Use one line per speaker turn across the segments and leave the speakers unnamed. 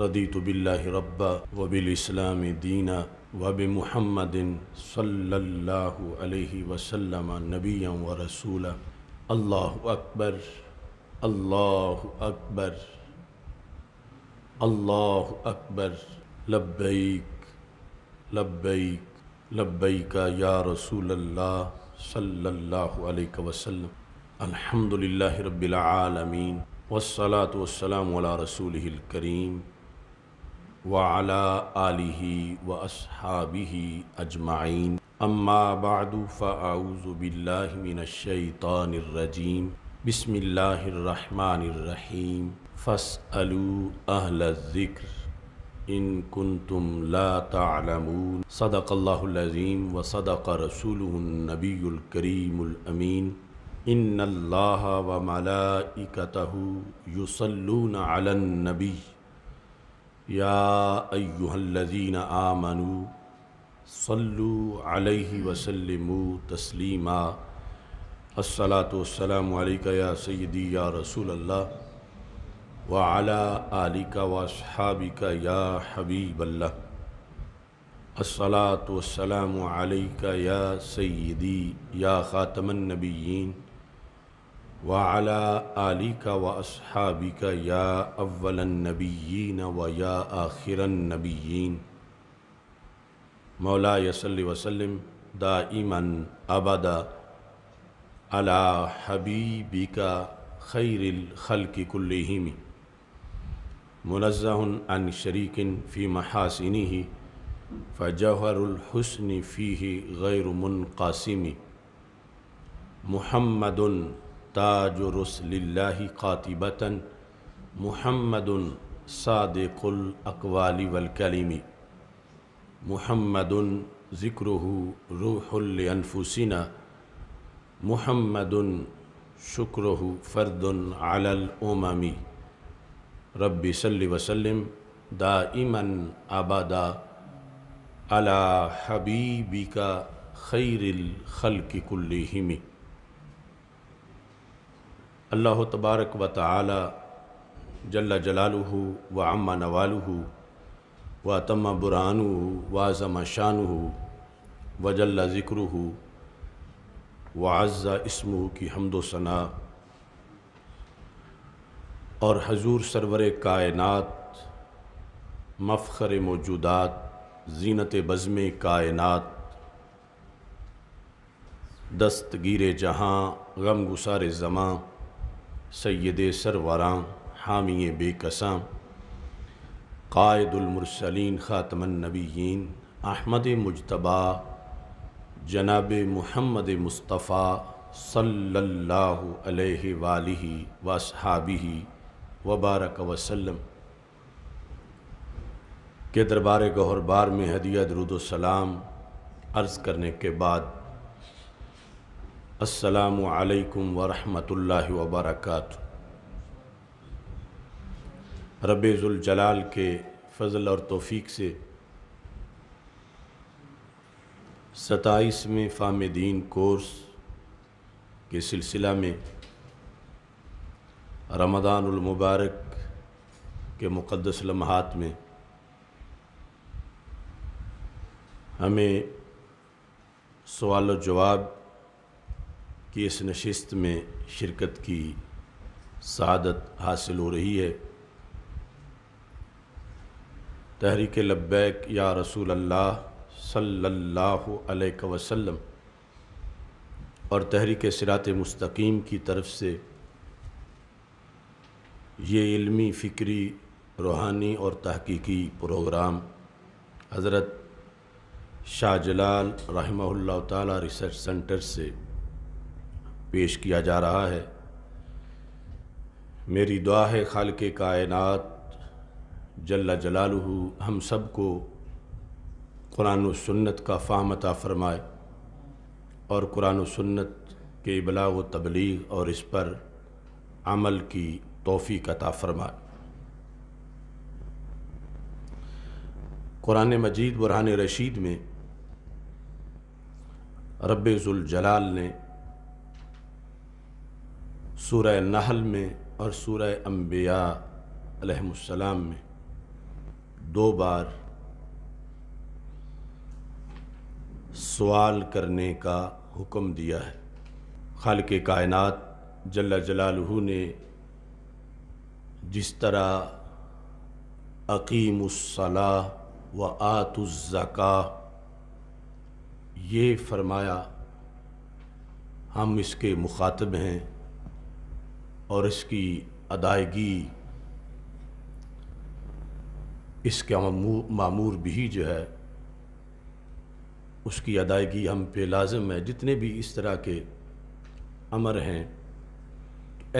रदी तो बिल्ला रब्बा वबिल इस्लाम दीना वब महमदिन सल्लल्लाहु वसल्लम नबी व रसूल अल्लाह अकबर अल्लाह अकबर अल्लाह अकबर लब्बैक लब्बैक लब्बैक या रसूल अल्लाह सल्लल्लाहु अलैहि वसल्लम अल्हम्दुलिल्लाहि रब्बिल आलमीन वस्सलातु वस्सलामु अला रसूलिहिल करीम वाला आलिही व असहाबिही अजमाइन अम्मा बाद फ़ाऊज़बिल्लाशैतानरजीम बसमीम फ़सलू अहल ज़िक्र इन कुन तुम ला तमून सदक़ल्लाज़ीम व सदक़ रसूलनबीकरीमीन इन अल्लाह व मलाइकतहु युसल्लून अलनबी या अयुहल्लजीन आमनु सल्लु अलैहि वसल्लमु तस्लीमा अस्सलाम या सैदी या रसूल अल्लाह वाला आलिका वासहाबिका या हबीब अल्लाह अस्सलाम या सैदी या ख़ातमनबीन वाला आली का व असहाबी का या अव्वलनबीन व या आखिरनबीन मौला यसल्ल वसलम दाइमन अबदा अला हबीबी का खैरखल की कुल्लिम मुनज़न शरीकिन फ़ी महासिनी ही फ़जहरुलहसन फ़ी ही गैर मुनकासिमी महमदन ताज रसल्ला क़ातिबता महमद सादकुल अकवाली वलकलीमी महमद ज़िक्र रूहलफुसिना महमद शुक्र फ़र्दन अलल ओमामी रब्बी सल्लि वसलम दाइमन आबादा अला हबीबिका खैरिल खल की कुल्लिहिमी अल्लाह तबारक व तला जल्ला जलालू व अम्मा नवालू व तम्मा बुरहानू व शान शानू व जल्ला ज़िक्र व अज़ा इसमू की हमदोसना और हजूर सरवर कायनत मफ़र मौजूदात जीनत बज़म कायनत दस्तगीर जहाँ गम गुसार ज़मां सैद सरवराम हामी बेकसां कायदुलमरसलिन ख़ातमनबीन अहमद मुजतबा जनाब महमद मुस्तफ़ा सल्लल्लाहु अलैहि वसहाबी वबारक वसलम के दरबार गहरबार में हदिया दरुदोसलाम अर्ज़ करने के बाद असलकम वरहमल वबरक रबाल के फ़ज़ल और तोफ़ी से सताईसवें फ़ाम दीन कोर्स के सिलसिला में रमदानमबारक के मुक़दस लम्हात में हमें सवाल जवाब कि इस नशस्त में शिरकत की सादत हासिल हो रही है तहरीक लब्बैक या रसूल अल्लाह सल्लल्लाहु अलैहि वसल्लम और तहरीक सिरात मुस्तकीम की तरफ से ये इल्मी फ़िक्री रूहानी और तहकीकी प्रोग्राम हज़रत शाह जलाल रहमल्ला रिसर्च सेंटर से पेश किया जा रहा है मेरी दुआ है खाल के कायनत जल्ला जलालहू हम सब को कुरान सन्नत का फ़ाहमता फ़रमाए और कुरान सन्नत के इबला व तबलीग और इस पर अमल की तोहफ़ी अता फ़रमाए कुरान मजीद बुरहान रशीद में रब्ज़ुलजलाल ने सूरह नहल में और सूरह अम्बिया में दो बार सवाल करने का हुक्म दिया है खाल के कायनत जल्ला जलालहू ने जिस तरह अकीम उसलाह व आतुज़का ये फरमाया हम इसके मुखातब हैं और इसकी अदायगी इसके मामूर भी जो है उसकी अदायगी हम पे लाजम है जितने भी इस तरह के अमर हैं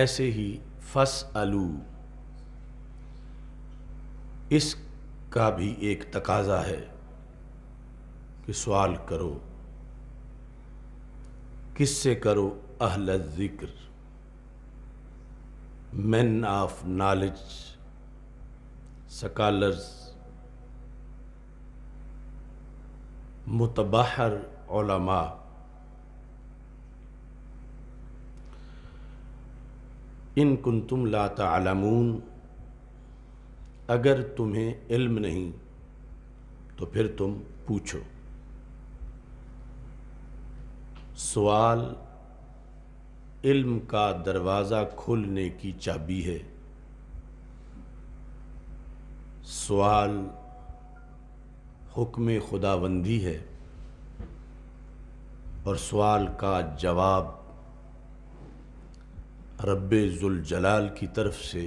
ऐसे ही फस आलू इसका भी एक तकाजा है कि सवाल करो किससे करो अहल ज़िक्र men of knowledge, scholars, mutabahar ulama. in kuntum la ta'lamun agar tumhe ilm nahi to phir tum poocho sawal इल्म का दरवाज़ा खोलने की चाबी है सवाल हुक्म खुदाबंदी है और सवाल का जवाब रब जलाल की तरफ से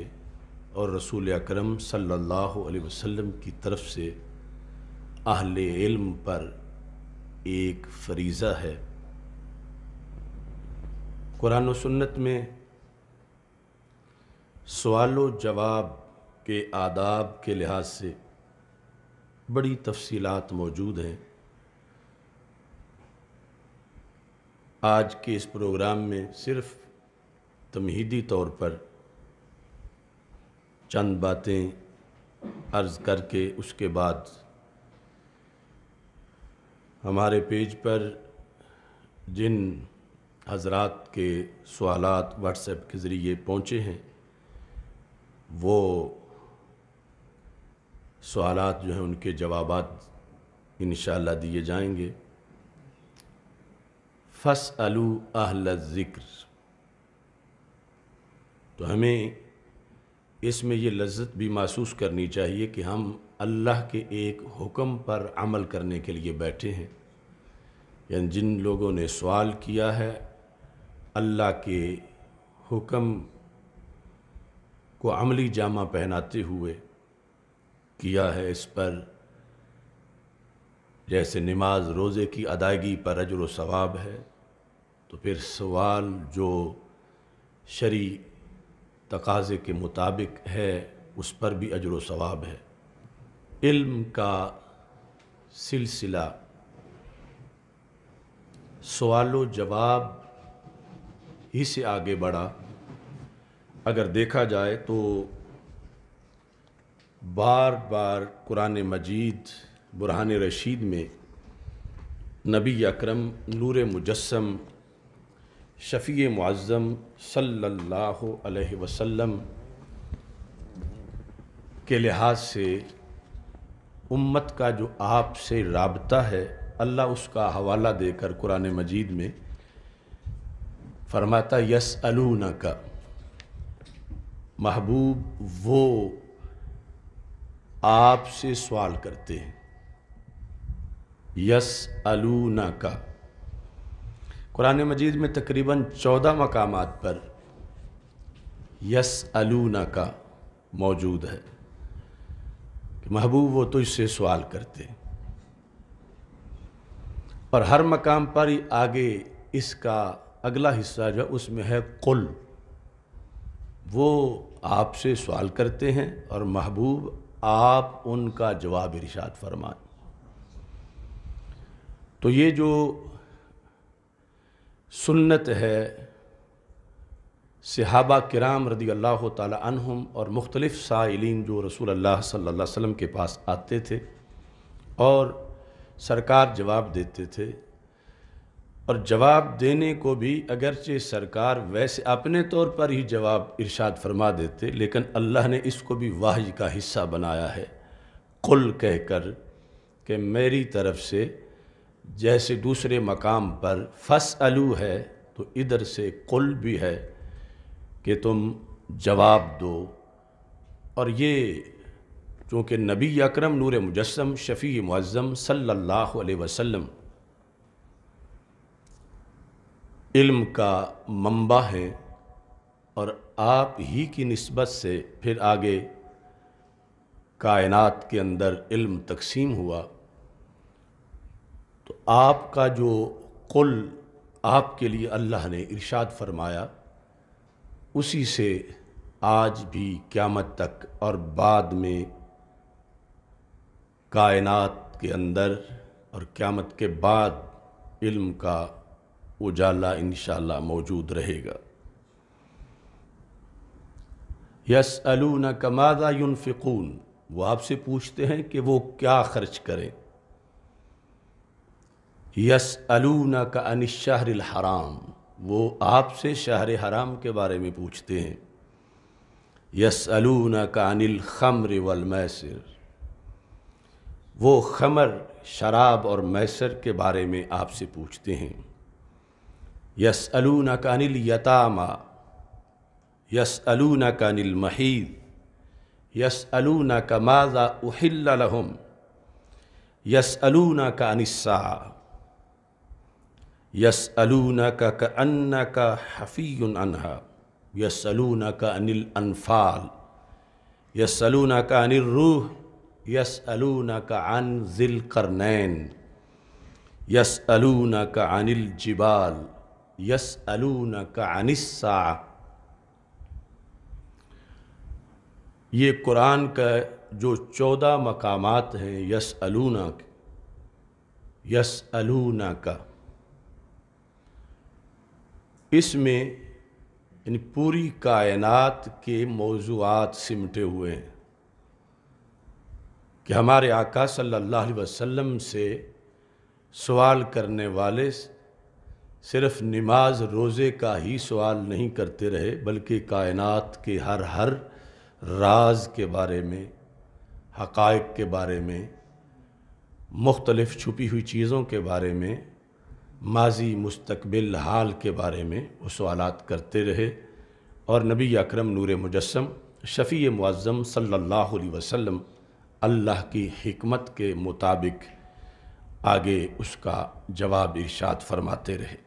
और रसूल अकरम सल्लल्लाहु अलैहि वसल्लम की तरफ से अहले इल्म पर एक फरीज़ा है कुरान सुन्नत में सवाल जवाब के आदाब के लिहाज से बड़ी तफसीलात मौजूद हैं आज के इस प्रोग्राम में सिर्फ तमहीदी तौर पर चंद बातें अर्ज़ करके उसके बाद हमारे पेज पर जिन हजरात के सवाल व्हाट्सएप के ज़रिए पहुँचे हैं वो सवाल जो हैं उनके जवाब इन दिए जाएंगे फस अलू अहल ज़िक्र तो हमें इसमें ये लज्जत भी महसूस करनी चाहिए कि हम अल्लाह के एक हुक्म पर अमल करने के लिए बैठे हैं यानी जिन लोगों ने सवाल किया है अल्लाह के हुक्म को अमली जामा पहनाते हुए किया है इस पर जैसे नमाज रोज़े की अदायगी पर अजर सवाब है तो फिर सवाल जो शरी तकाजे के मुताबिक है उस पर भी अजर सवाब है इल्म का सिलसिला सवाल जवाब ही से आगे बढ़ा अगर देखा जाए तो बार बार कुरान मजीद बुरहान रशीद में नबी अकरम नूर मुजस्म शफ़ी मुआज़म सल्लल्लाहु अलैहि वसल्लम के लिहाज से उम्मत का जो आपसे रबता है अल्लाह उसका हवाला देकर कुरान मजीद में फरमाता यस अलूना का महबूब वो आपसे सवाल करते हैं यस अलूना का कुरान मजीद में तकरीबन चौदह मकाम पर यस अलूना का मौजूद है कि महबूब वो तुझसे सवाल करते और हर मकाम पर ही आगे इसका अगला हिस्सा जो है उसमें है कुल वो आपसे सवाल करते हैं और महबूब आप उनका जवाब इरशाद फरमाएं तो ये जो सुन्नत है सहाबा किराम रदी अल्लाह तहम और मुख्तलिफ़ साइलिन जो रसूल अल्लाह अलैहि वसल्लम के पास आते थे और सरकार जवाब देते थे और जवाब देने को भी अगरचे सरकार वैसे अपने तौर पर ही जवाब इरशाद फरमा देते लेकिन अल्लाह ने इसको भी वाहि का हिस्सा बनाया है कुल कहकर कि मेरी तरफ से जैसे दूसरे मकाम पर फस अलू है तो इधर से कुल भी है कि तुम जवाब दो और ये चूँकि नबी अक्रम नूर मुजस्म शफ़ी मज़म सल्ला वसम इल्म का मंबा हैं और आप ही की नस्बत से फिर आगे कायनात के अंदर इल्म तकसीम हुआ तो आपका जो कुल आपके लिए अल्लाह ने इरशाद फरमाया उसी से आज भी क़्यामत तक और बाद में कायनात के अंदर और क़्यामत के बाद इल्म का उजाला इन मौजूद रहेगा यस अलू न कमादा फ़िकून वो आपसे पूछते हैं कि वो क्या खर्च करें यस अलू न का अनिशाहर हराम वो आपसे शहर हराम के बारे में पूछते हैं यस अलू न का अनिल खमर वल मैसर वो खमर शराब और मैसर के बारे में आपसे पूछते हैं यस अलून कानिल यतामा यस अलून कानिल महीद यस अलून का माजा उहिल्लहम यस अलून का अनिस्सा यस अलून का अन्न का हफी अनहा यस अलून का अनिल अनफ़ाल यस अलून का अनिल रूह यस अलून का अन जिल करनैन यस अलून का अनिल जिबाल यस अलून का अनिस्सा ये कुरान का जो चौदह मकामात हैं यस अलू के यस न का इसमें इन पूरी कायनात के मौजूद सिमटे हुए हैं कि हमारे आका सल्लल्लाहु अलैहि वसल्लम से सवाल करने वाले सिर्फ नमाज रोज़े का ही सवाल नहीं करते रहे बल्कि कायनात के हर हर राज के बारे में हकायक के बारे में मुख्तलफ़ छुपी हुई चीज़ों के बारे में माजी मुस्तबिल हाल के बारे में वो सवाल करते रहे और नबी अकरम नूर मुजस्म शफ़ी मुआज़म सल्ला वसम अल्लाह की हमत के मुताबिक आगे उसका जवाब इर्शाद फरमाते रहे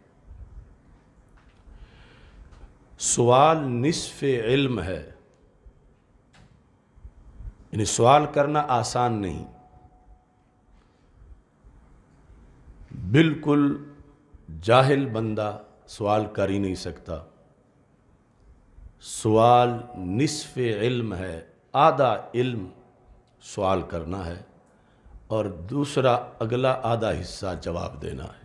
सवाल निसफ इल्म है यानी सवाल करना आसान नहीं बिल्कुल जाहिल बंदा सवाल कर ही नहीं सकता सवाल निसफ इल्म है आधा इल्म सवाल करना है और दूसरा अगला आधा हिस्सा जवाब देना है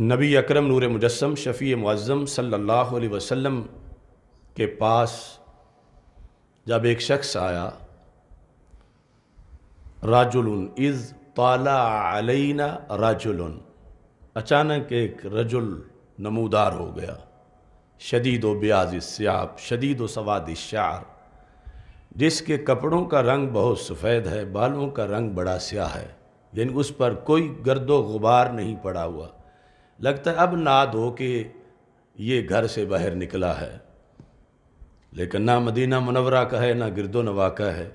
नबी अकरम नूर मुजस्म शफ़ी मुज़म सल्लल्लाहु अलैहि वसल्लम के पास जब एक शख्स आया राजुल इज़ ताला अलैना राजुल अचानक एक रजुल नमूदार हो गया शदीद व ब्याज स्याब शदीद व सवाद शार जिसके कपड़ों का रंग बहुत सफ़ेद है बालों का रंग बड़ा स्याह है यानी उस पर कोई गर्दो गुबार नहीं पड़ा हुआ लगता है अब ना धो के ये घर से बाहर निकला है लेकिन ना मदीना मुनवरा का है ना गिरदो नवा का है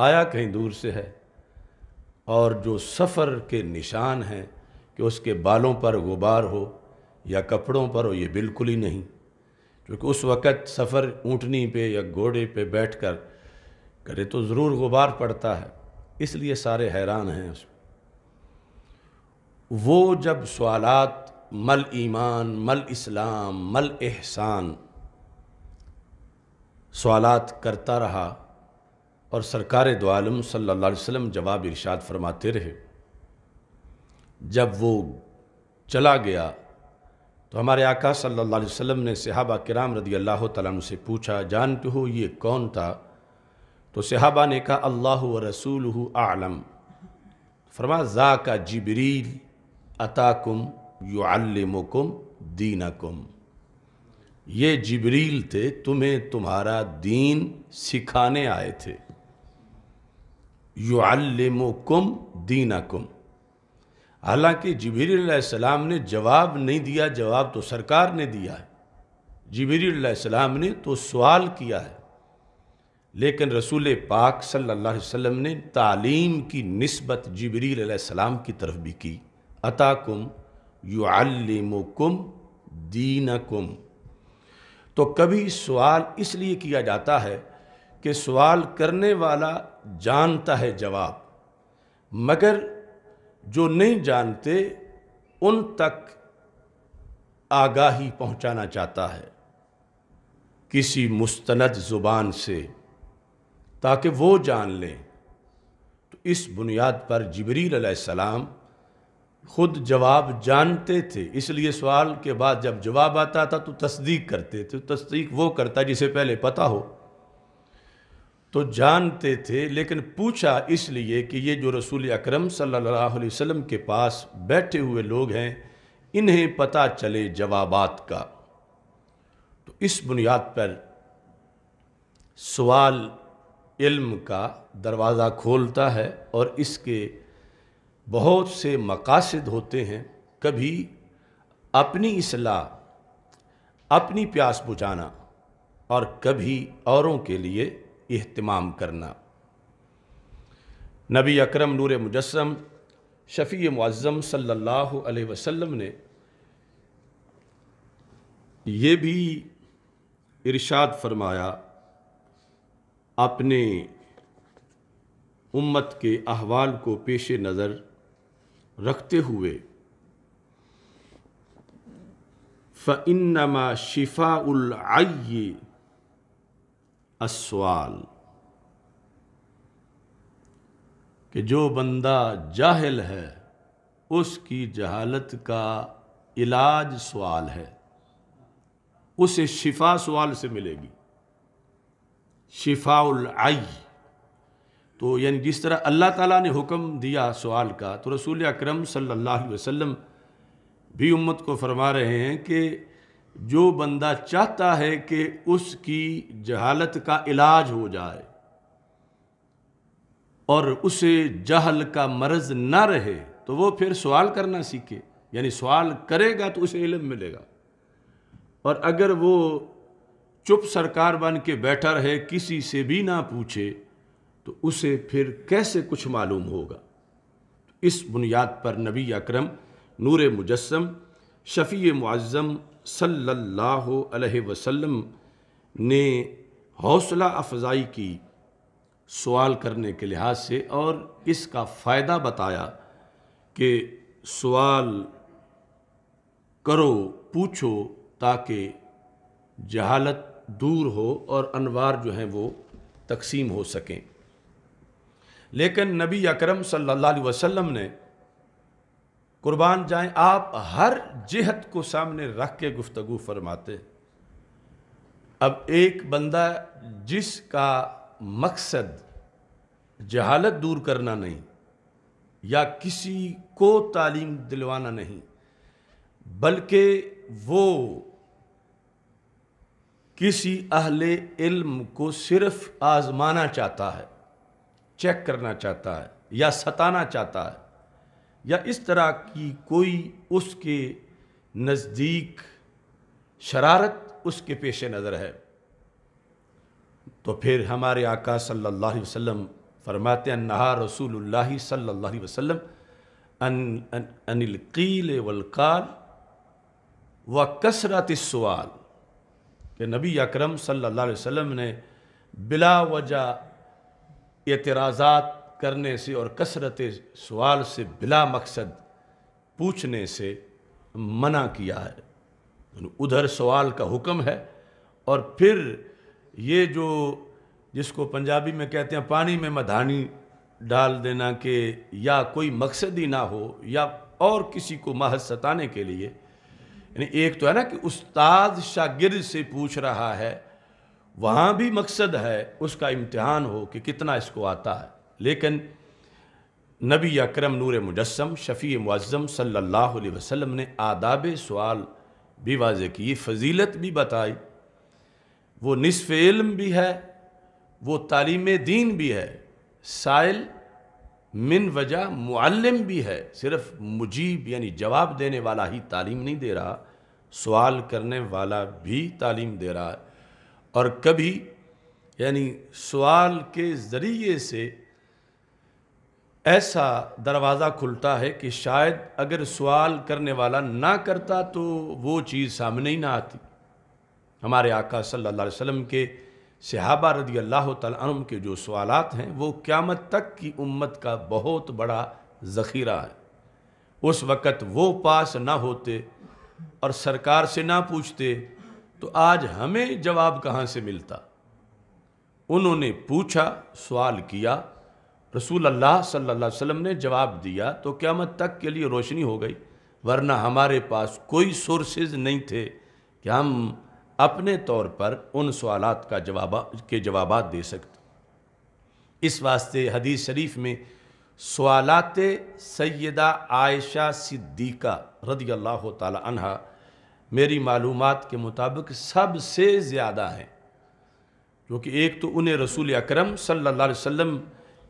आया कहीं दूर से है और जो सफ़र के निशान हैं कि उसके बालों पर गुबार हो या कपड़ों पर हो ये बिल्कुल ही नहीं क्योंकि उस वक़्त सफ़र ऊँटनी पे या घोड़े पे बैठ कर करे तो ज़रूर गुबार पड़ता है इसलिए सारे हैरान हैं उस वो जब सवालत मल ईमान मल इस्लाम मल एहसान सवालत करता रहा और सरकार दोआलम सल्ला वसम जवाब इरशाद फरमाते रहे जब वो चला गया तो हमारे आका सल्लल्लाहु अलैहि वसल्लम ने सहाबा किराम रदी अल्लाह तु से पूछा जानते हो ये कौन था तो सहाबा ने कहा अल्लाह व रसूल आलम फरमा जा का जबरील अताकुम युल्लमुकुम दीनकुम ये जिबरील थे तुम्हें तुम्हारा दीन सिखाने आए थे युल्लमुकुम दीनकुम हालांकि जबरीसलाम ने जवाब नहीं दिया जवाब तो सरकार ने दिया है जबरीसलाम ने तो सवाल किया है लेकिन रसूल पाक सल्लल्लाहु अलैहि वसल्लम ने तालीम की नस्बत सलाम की तरफ भी की अताकुम युअलिमुकुम दीनकुम तो कभी सवाल इसलिए किया जाता है कि सवाल करने वाला जानता है जवाब मगर जो नहीं जानते उन तक आगाही पहुंचाना चाहता है किसी मुस्तनद ज़ुबान से ताकि वो जान लें तो इस बुनियाद पर जबरील सलाम खुद जवाब जानते थे इसलिए सवाल के बाद जब जवाब आता था तो तस्दीक करते थे तो तस्दीक वो करता जिसे पहले पता हो तो जानते थे लेकिन पूछा इसलिए कि ये जो रसूल अकरम सल्लल्लाहु अलैहि वसल्लम के पास बैठे हुए लोग हैं इन्हें पता चले जवाबात का तो इस बुनियाद पर सवाल इल्म का दरवाज़ा खोलता है और इसके बहुत से मकासद होते हैं कभी अपनी असलाह अपनी प्यास बुझाना और कभी औरों के लिए अहतमाम करना नबी अकरम नूर मुजस्म शफ़ी मज़म सल्ला वसम ने ये भी इरशाद फरमाया अपने उम्मत के अहवाल को पेश नज़र रखते हुए फ़िन्नमा शिफ़ा उल असवाल कि जो बंदा जाहिल है उसकी जहालत का इलाज सवाल है उसे शिफा सवाल से मिलेगी उल आई तो यानी जिस तरह अल्लाह ताला ने हुक्म दिया सवाल का तो रसूल अकरम सल्लल्लाहु अलैहि वसल्लम भी उम्मत को फरमा रहे हैं कि जो बंदा चाहता है कि उसकी जहालत का इलाज हो जाए और उसे जहल का मर्ज ना रहे तो वो फिर सवाल करना सीखे यानी सवाल करेगा तो उसे इलम मिलेगा और अगर वो चुप सरकार बन के बैठा रहे किसी से भी ना पूछे तो उसे फिर कैसे कुछ मालूम होगा तो इस बुनियाद पर नबी अकरम नूर मुजस्म शफ़ी मुआज़म सल्लल्लाहु अलैहि वसल्लम ने हौसला अफजाई की सवाल करने के लिहाज से और इसका फ़ायदा बताया कि सवाल करो पूछो ताकि जहालत दूर हो और अनवार जो हैं वो तकसीम हो सकें लेकिन नबी अकरम सल्लल्लाहु अलैहि वसल्लम ने कुर्बान जाएं आप हर जहत को सामने रख के गुफ्तगु फरमाते अब एक बंदा जिसका मकसद जहालत दूर करना नहीं या किसी को तालीम दिलवाना नहीं बल्कि वो किसी अहले इल्म को सिर्फ आज़माना चाहता है चेक करना चाहता है या सताना चाहता है या इस तरह की कोई उसके नज़दीक शरारत उसके पेश नज़र है तो फिर हमारे आका सल्लल्लाहु अलैहि वसल्लम फरमाते नहा रसूलुल्लाह सल्लल्लाहु अलैहि वसल्लम अन, अन, अनिल कील वलकार व कसरत सवाल के नबी अकरम सल्लल्लाहु अलैहि वसल्लम ने बिला वजह एतराज़ात करने से और कसरत सवाल से बिला मकसद पूछने से मना किया है उधर सवाल का हुक्म है और फिर ये जो जिसको पंजाबी में कहते हैं पानी में मधानी डाल देना के या कोई मकसद ही ना हो या और किसी को महज सताने के लिए यानी एक तो है ना कि उस्ताद शागिर्द से पूछ रहा है वहाँ भी मकसद है उसका इम्तहान हो कि कितना इसको आता है लेकिन नबी अक्रम नूर मुजस्म शफ़ी मुआज़म सल्लल्लाहु अलैहि वसल्लम ने आदाब सवाल भी वाज की फजीलत भी बताई वो नसफ़ इल्म भी है वो तालीम दीन भी है साइल मिन वजह मुअल्लिम भी है सिर्फ मुजीब यानी जवाब देने वाला ही तालीम नहीं दे रहा सवाल करने वाला भी तालीम दे रहा है और कभी यानी सवाल के ज़रिए से ऐसा दरवाज़ा खुलता है कि शायद अगर सवाल करने वाला ना करता तो वो चीज़ सामने ही ना आती हमारे आका सल्लल्लाहु अलैहि वसल्लम के सहाबा रदी अल्लाह तम के जो सवालत हैं वो क़्यामत तक की उम्मत का बहुत बड़ा ज़ख़ीरा है उस वक़्त वो पास ना होते और सरकार से ना पूछते तो आज हमें जवाब कहाँ से मिलता उन्होंने पूछा सवाल किया रसूल अल्लाह सल्लल्लाहु अलैहि वसल्लम ने जवाब दिया तो क़्यामत तक के लिए रोशनी हो गई वरना हमारे पास कोई सोर्सेज नहीं थे कि हम अपने तौर पर उन सवाल का जवाब के जवाब दे सकते इस वास्ते हदीस शरीफ में सवालत सैदा आयशा सिद्दीक़ा रदी अल्लाह तला मेरी मालूम के मुताबिक सबसे ज़्यादा हैं क्योंकि एक तो उन्हें रसूल अक्रम सल्लल्लाहु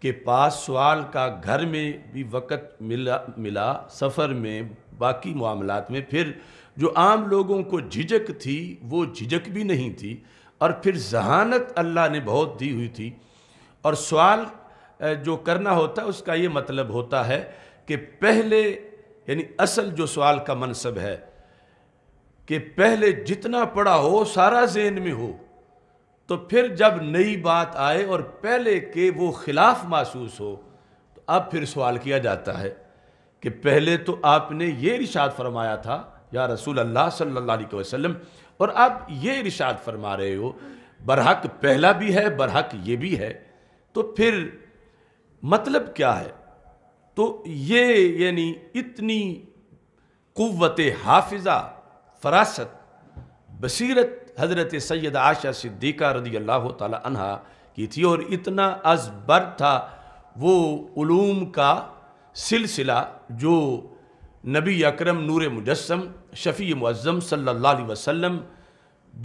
के पास सवाल का घर में भी वक़्त मिला मिला सफ़र में बाकी मामलों में फिर जो आम लोगों को झिझक थी वो झिझक भी नहीं थी और फिर जहानत अल्लाह ने बहुत दी हुई थी और सवाल जो करना होता है उसका ये मतलब होता है कि पहले यानी असल जो सवाल का मनसब है कि पहले जितना पढ़ा हो सारा जेन में हो तो फिर जब नई बात आए और पहले के वो खिलाफ महसूस हो तो अब फिर सवाल किया जाता है कि पहले तो आपने ये इरशाद फरमाया था या रसूल अल्लाह सल्लल्लाहु अलैहि वसल्लम और आप ये इरशाद फरमा रहे हो बरहक पहला भी है बरहक ये भी है तो फिर मतलब क्या है तो ये यानी इतनी कुत हाफिज़ा फरासत बसीरत हज़रत सैद आशा सिद्दीक़ा रदी अल्लाह तहा की थी और इतना अजबर था वो ूम का सिलसिला जो नबी अकरम नूर मुजस्म शफ़ी मुज़म सल्ला वसम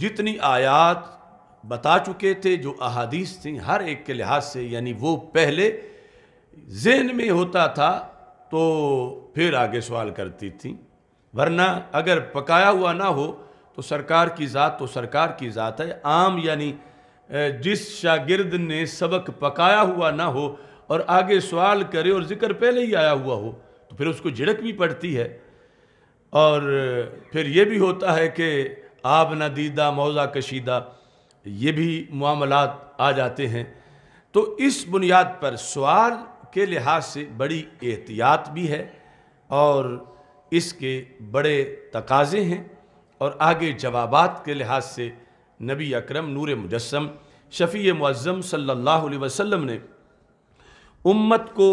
जितनी आयात बता चुके थे जो अहादीस थी हर एक के लिहाज से यानी वो पहले जेन में होता था तो फिर आगे सवाल करती थी वरना अगर पकाया हुआ ना हो तो सरकार की ज़ात तो सरकार की ज़ात है आम यानी जिस शागिर्द ने सबक पकाया हुआ ना हो और आगे सवाल करे और ज़िक्र पहले ही आया हुआ हो तो फिर उसको झिड़क भी पड़ती है और फिर ये भी होता है कि आप ना दीदा मौजा कशीदा ये भी मामलात आ जाते हैं तो इस बुनियाद पर सवाल के लिहाज से बड़ी एहतियात भी है और इसके बड़े तकाजे हैं और आगे जवाबात के लिहाज से नबी अकरम नूर मुजस्म शफ़ी मज़म सल्लल्लाहु अलैहि वसल्लम ने उम्मत को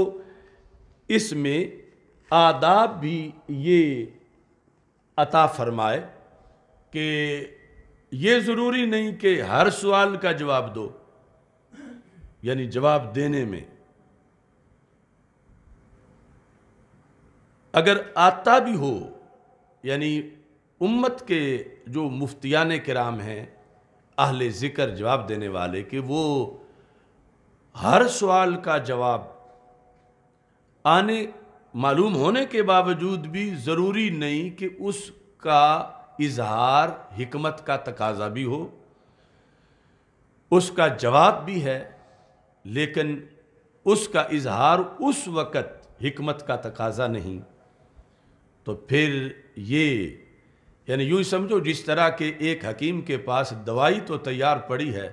इसमें आदाब भी ये अता फरमाए कि ये ज़रूरी नहीं कि हर सवाल का जवाब दो यानी जवाब देने में अगर आता भी हो यानी उम्मत के जो मुफ्तियान कराम हैं अहल ज़िक्र जवाब देने वाले कि वो हर सवाल का जवाब आने मालूम होने के बावजूद भी ज़रूरी नहीं कि उसका इजहार हमत का तकाजा भी हो उसका जवाब भी है लेकिन उसका इजहार उस वक़्त हमत का तकाजा नहीं तो फिर ये यानी यूँ समझो जिस तरह के एक हकीम के पास दवाई तो तैयार पड़ी है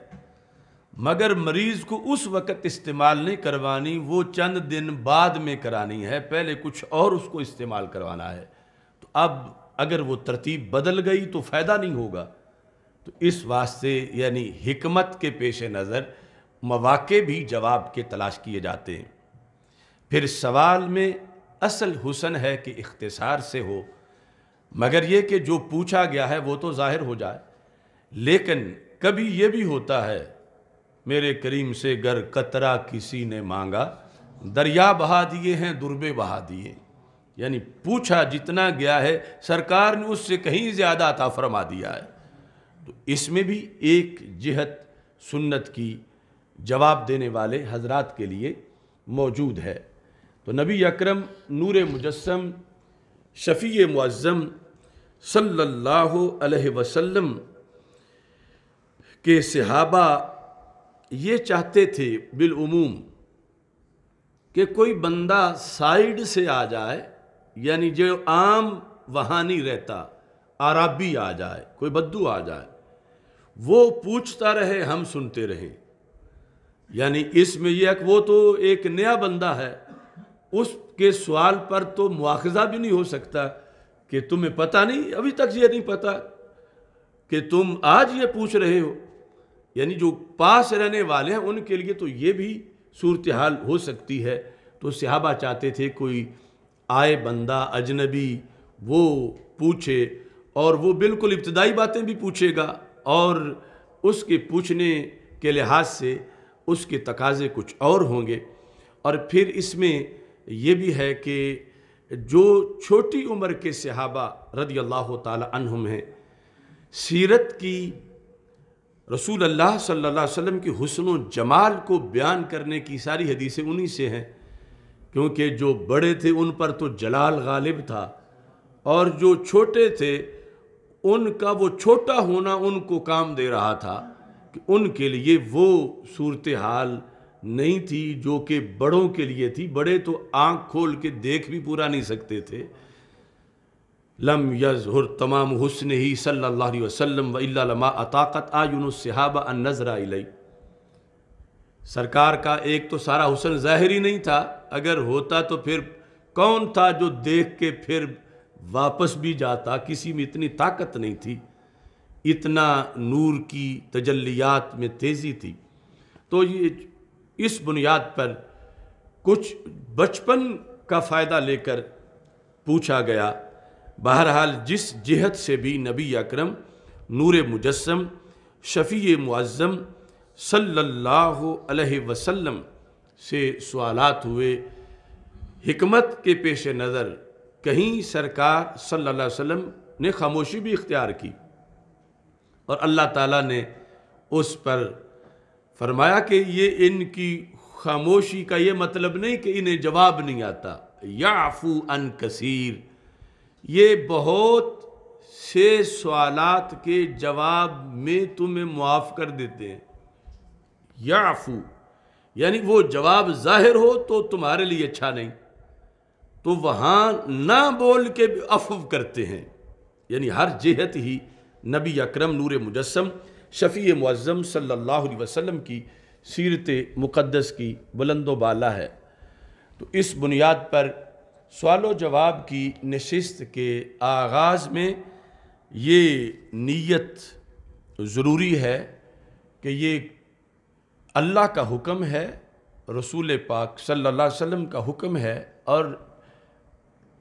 मगर मरीज़ को उस वक़्त इस्तेमाल नहीं करवानी वो चंद दिन बाद में करानी है पहले कुछ और उसको इस्तेमाल करवाना है तो अब अगर वो तरतीब बदल गई तो फ़ायदा नहीं होगा तो इस वास्ते यानी हमत के पेश नज़र मौाक़े भी जवाब के तलाश किए जाते हैं फिर सवाल में असल हुसन है कि इख्तसार से हो मगर ये कि जो पूछा गया है वो तो ज़ाहिर हो जाए लेकिन कभी ये भी होता है मेरे करीम से गर कतरा किसी ने मांगा दरिया बहा दिए हैं दुर्बे बहा दिए यानी पूछा जितना गया है सरकार ने उससे कहीं ज़्यादा अता फरमा दिया है तो इसमें भी एक जहत सुन्नत की जवाब देने वाले हजरात के लिए मौजूद है तो नबी अकरम नूर मुजस्म शफ़ी मुज़म सल्ला वसम के सहाबा ये चाहते थे बिलूम कि कोई बंदा साइड से आ जाए यानी जो आम वहाँ नहीं रहता आराबी आ जाए कोई बद्दू आ जाए वो पूछता रहे हम सुनते रहें यानी इसमें यह वो तो एक नया बंदा है उसके सवाल पर तो मुआखजा भी नहीं हो सकता कि तुम्हें पता नहीं अभी तक ये नहीं पता कि तुम आज ये पूछ रहे हो यानी जो पास रहने वाले हैं उनके लिए तो ये भी सूरत हाल हो सकती है तो सिहाबा चाहते थे कोई आए बंदा अजनबी वो पूछे और वो बिल्कुल इब्तदाई बातें भी पूछेगा और उसके पूछने के लिहाज से उसके तकाजे कुछ और होंगे और फिर इसमें ये भी है कि जो छोटी उम्र के सहाबा रदी अल्लाह तुम हैं सीरत की रसूल अल्लाह सल्ला अलैहि की हसन जमाल को बयान करने की सारी हदीसें उन्हीं से हैं क्योंकि जो बड़े थे उन पर तो जलाल गालिब था और जो छोटे थे उनका वो छोटा होना उनको काम दे रहा था कि उनके लिए वो सूरत हाल नहीं थी जो कि बड़ों के लिए थी बड़े तो आंख खोल के देख भी पूरा नहीं सकते थे लम यजहर तमाम हुसन ही सल्ला वसलम वमा अताक़त आयुन सिहाबा अन नजरा सरकार का एक तो सारा हुसन ज़ाहिर ही नहीं था अगर होता तो फिर कौन था जो देख के फिर वापस भी जाता किसी में इतनी ताकत नहीं थी इतना नूर की तजल्लियात में तेज़ी थी तो ये इस बुनियाद पर कुछ बचपन का फ़ायदा लेकर पूछा गया बहरहाल जिस जिहत से भी नबी अकरम नूर मुजस्म शफ़ी मुआज़म सल्लल्लाहु अलैहि वसल्लम से सवालात हुए हमत के पेश नज़र कहीं सरकार सल्लल्लाहु अलैहि वसल्लम ने खामोशी भी इख्तियार की और अल्लाह ताला ने उस पर फरमाया कि ये इनकी खामोशी का ये मतलब नहीं कि इन्हें जवाब नहीं आता याफू अन कसीर ये बहुत से सवालत के जवाब में तुम्हें मुआफ़ कर देते हैं याफू यानी वो जवाब जाहिर हो तो तुम्हारे लिए अच्छा नहीं तो वहाँ ना बोल के अफव करते हैं यानी हर जिहत ही नबी अकरम नूर मुजस्म शफ़ी मज़म सल्ला वसम की सीरत मुक़दस की बुलंद है तो इस बुनियाद पर सवाल जवाब की नशस्त के आगाज़ में ये नीयत ज़रूरी है कि ये अल्लाह का हुक्म है रसूल पाक सल्ला अलैहि का हुक्म है और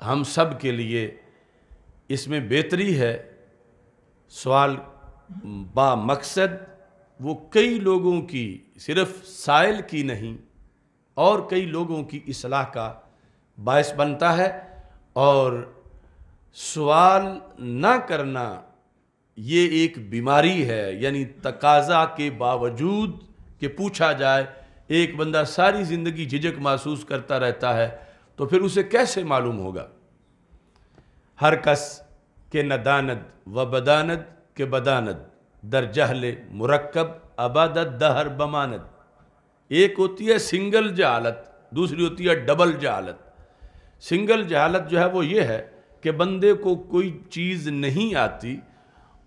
हम सब के लिए इसमें बेहतरी है सवाल मकसद वो कई लोगों की सिर्फ साइल की नहीं और कई लोगों की असलाह का बायस बनता है और सवाल ना करना ये एक बीमारी है यानी तकाजा के बावजूद कि पूछा जाए एक बंदा सारी ज़िंदगी झिझक महसूस करता रहता है तो फिर उसे कैसे मालूम होगा हर कस के नदानद व बदानद के बदानत दर जहल मुरक्कब अबादत दहर बमानत एक होती है सिंगल जहालत दूसरी होती है डबल जहालत सिंगल जहालत जो है वो ये है कि बंदे को कोई चीज़ नहीं आती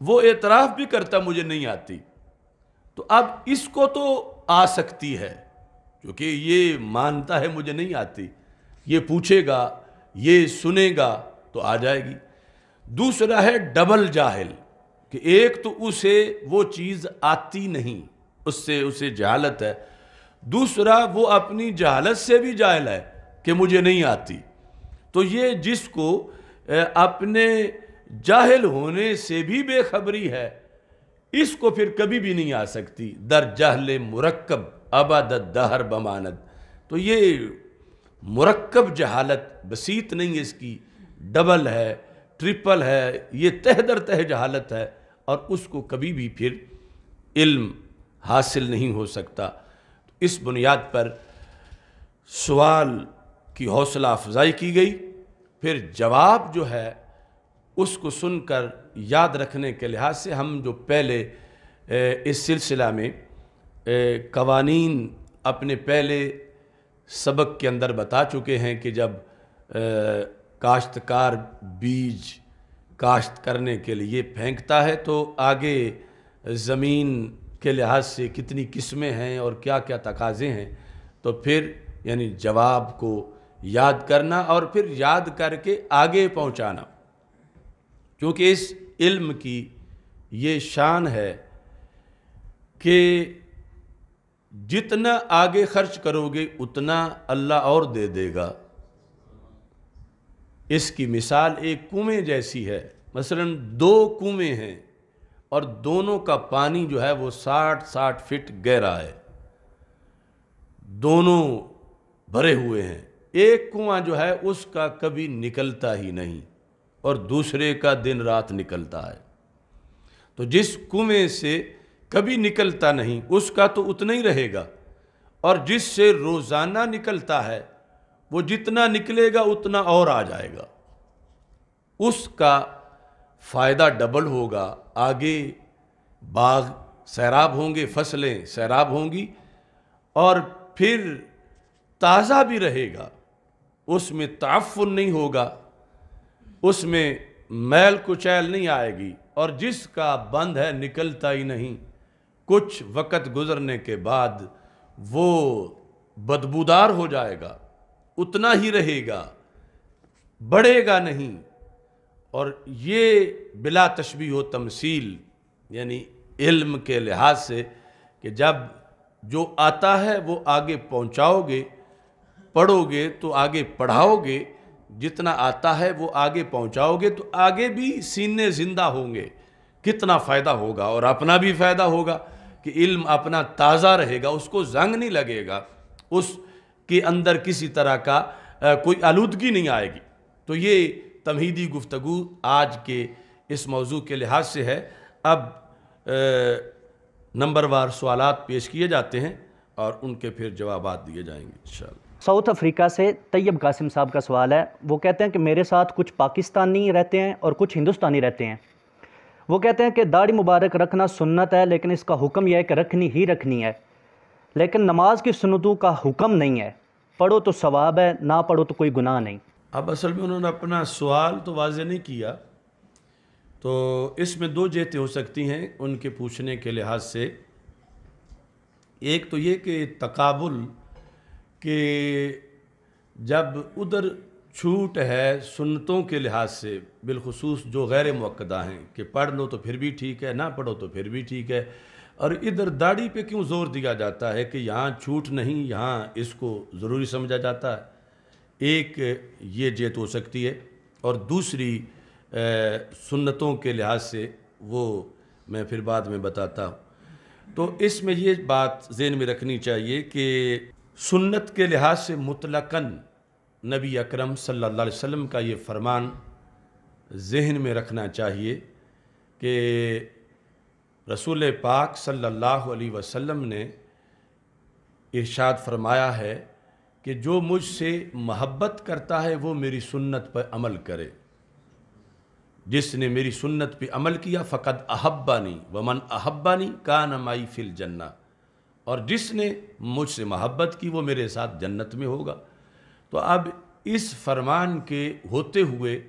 वो एतराफ़ भी करता मुझे नहीं आती तो अब इसको तो आ सकती है क्योंकि ये मानता है मुझे नहीं आती ये पूछेगा ये सुनेगा तो आ जाएगी दूसरा है डबल जाहिल कि एक तो उसे वो चीज़ आती नहीं उससे उसे जहालत है दूसरा वो अपनी जहालत से भी जाहल है कि मुझे नहीं आती तो ये जिसको अपने जाहिल होने से भी बेखबरी है इसको फिर कभी भी नहीं आ सकती दर जहल मुरक्कब अबद दहर बमानद तो ये मुरक्कब जहालत बसीत नहीं है इसकी डबल है ट्रिपल है ये तह दर तह जहालत है और उसको कभी भी फिर इल्म हासिल नहीं हो सकता इस बुनियाद पर सवाल की हौसला अफजाई की गई फिर जवाब जो है उसको सुनकर याद रखने के लिहाज से हम जो पहले इस सिलसिला में कवानीन अपने पहले सबक के अंदर बता चुके हैं कि जब काश्तकार बीज काश्त करने के लिए फेंकता है तो आगे ज़मीन के लिहाज से कितनी किस्में हैं और क्या क्या तकाजे हैं तो फिर यानी जवाब को याद करना और फिर याद करके आगे पहुंचाना क्योंकि इस इल्म की ये शान है कि जितना आगे खर्च करोगे उतना अल्लाह और दे देगा इसकी मिसाल एक कुएं जैसी है मसलन दो कुएं हैं और दोनों का पानी जो है वो साठ साठ फिट गहरा है दोनों भरे हुए हैं एक कुआं जो है उसका कभी निकलता ही नहीं और दूसरे का दिन रात निकलता है तो जिस कुएं से कभी निकलता नहीं उसका तो उतना ही रहेगा और जिससे रोज़ाना निकलता है वो जितना निकलेगा उतना और आ जाएगा उसका फ़ायदा डबल होगा आगे बाग सैराब होंगे फसलें सैराब होंगी और फिर ताज़ा भी रहेगा उसमें तफ़ुन नहीं होगा उसमें मैल कुचैल नहीं आएगी और जिसका बंद है निकलता ही नहीं कुछ वक़्त गुज़रने के बाद वो बदबूदार हो जाएगा उतना ही रहेगा बढ़ेगा नहीं और ये बिला तशबी हो तमसील यानी इल्म के लिहाज से कि जब जो आता है वो आगे पहुंचाओगे पढ़ोगे तो आगे पढ़ाओगे जितना आता है वो आगे पहुंचाओगे तो आगे भी सीने ज़िंदा होंगे कितना फ़ायदा होगा और अपना भी फ़ायदा होगा कि इल्म अपना ताज़ा रहेगा उसको जंग नहीं लगेगा उस के अंदर किसी तरह का कोई आलूदगी नहीं आएगी तो ये तमहीदी गुफ्तु आज के इस मौजू के लिहाज से है अब नंबरवार सवाल पेश किए जाते हैं और उनके फिर जवाब दिए जाएंगे
इन साउथ अफ्रीका से तैयब कासिम साहब का सवाल है वो कहते हैं कि मेरे साथ कुछ पाकिस्तानी रहते हैं और कुछ हिंदुस्तानी रहते हैं वो कहते हैं कि दाढ़ी मुबारक रखना सुन्नत है लेकिन इसका हुक्म यह है कि रखनी ही रखनी है लेकिन नमाज की सुनतों का हुक्म नहीं है पढ़ो तो सवाब है ना पढ़ो तो कोई गुनाह नहीं अब असल में उन्होंने अपना सवाल
तो वाज नहीं किया तो इसमें दो जेतें हो सकती हैं उनके पूछने के लिहाज से एक तो ये कि तकाबुल के जब उधर छूट है सुन्नतों के लिहाज से बिलखसूस जो गैर मक्दा हैं कि पढ़ लो तो फिर भी ठीक है ना पढ़ो तो फिर भी ठीक है और इधर दाढ़ी पे क्यों जोर दिया जाता है कि यहाँ छूट नहीं यहाँ इसको ज़रूरी समझा जाता है एक ये जेत हो सकती है और दूसरी ए, सुन्नतों के लिहाज से वो मैं फिर बाद में बताता हूँ तो इसमें ये बात जेन में रखनी चाहिए कि सुन्नत के लिहाज से मुतलकन नबी अकरम सल्लल्लाहु अलैहि वसल्लम का ये फरमान जहन में रखना चाहिए कि रसूल पाक सल्लल्लाहु अलैहि वसल्लम ने इरशाद फरमाया है कि जो मुझसे मोहब्बत करता है वो मेरी सुन्नत पर अमल करे जिसने मेरी सुन्नत पर अमल किया फ़कत अहब्बानी वमन अहब्बानी का नमाई फिल जन्ना और जिसने मुझसे मोहब्बत की वो मेरे साथ जन्नत में होगा तो अब इस फरमान के होते हुए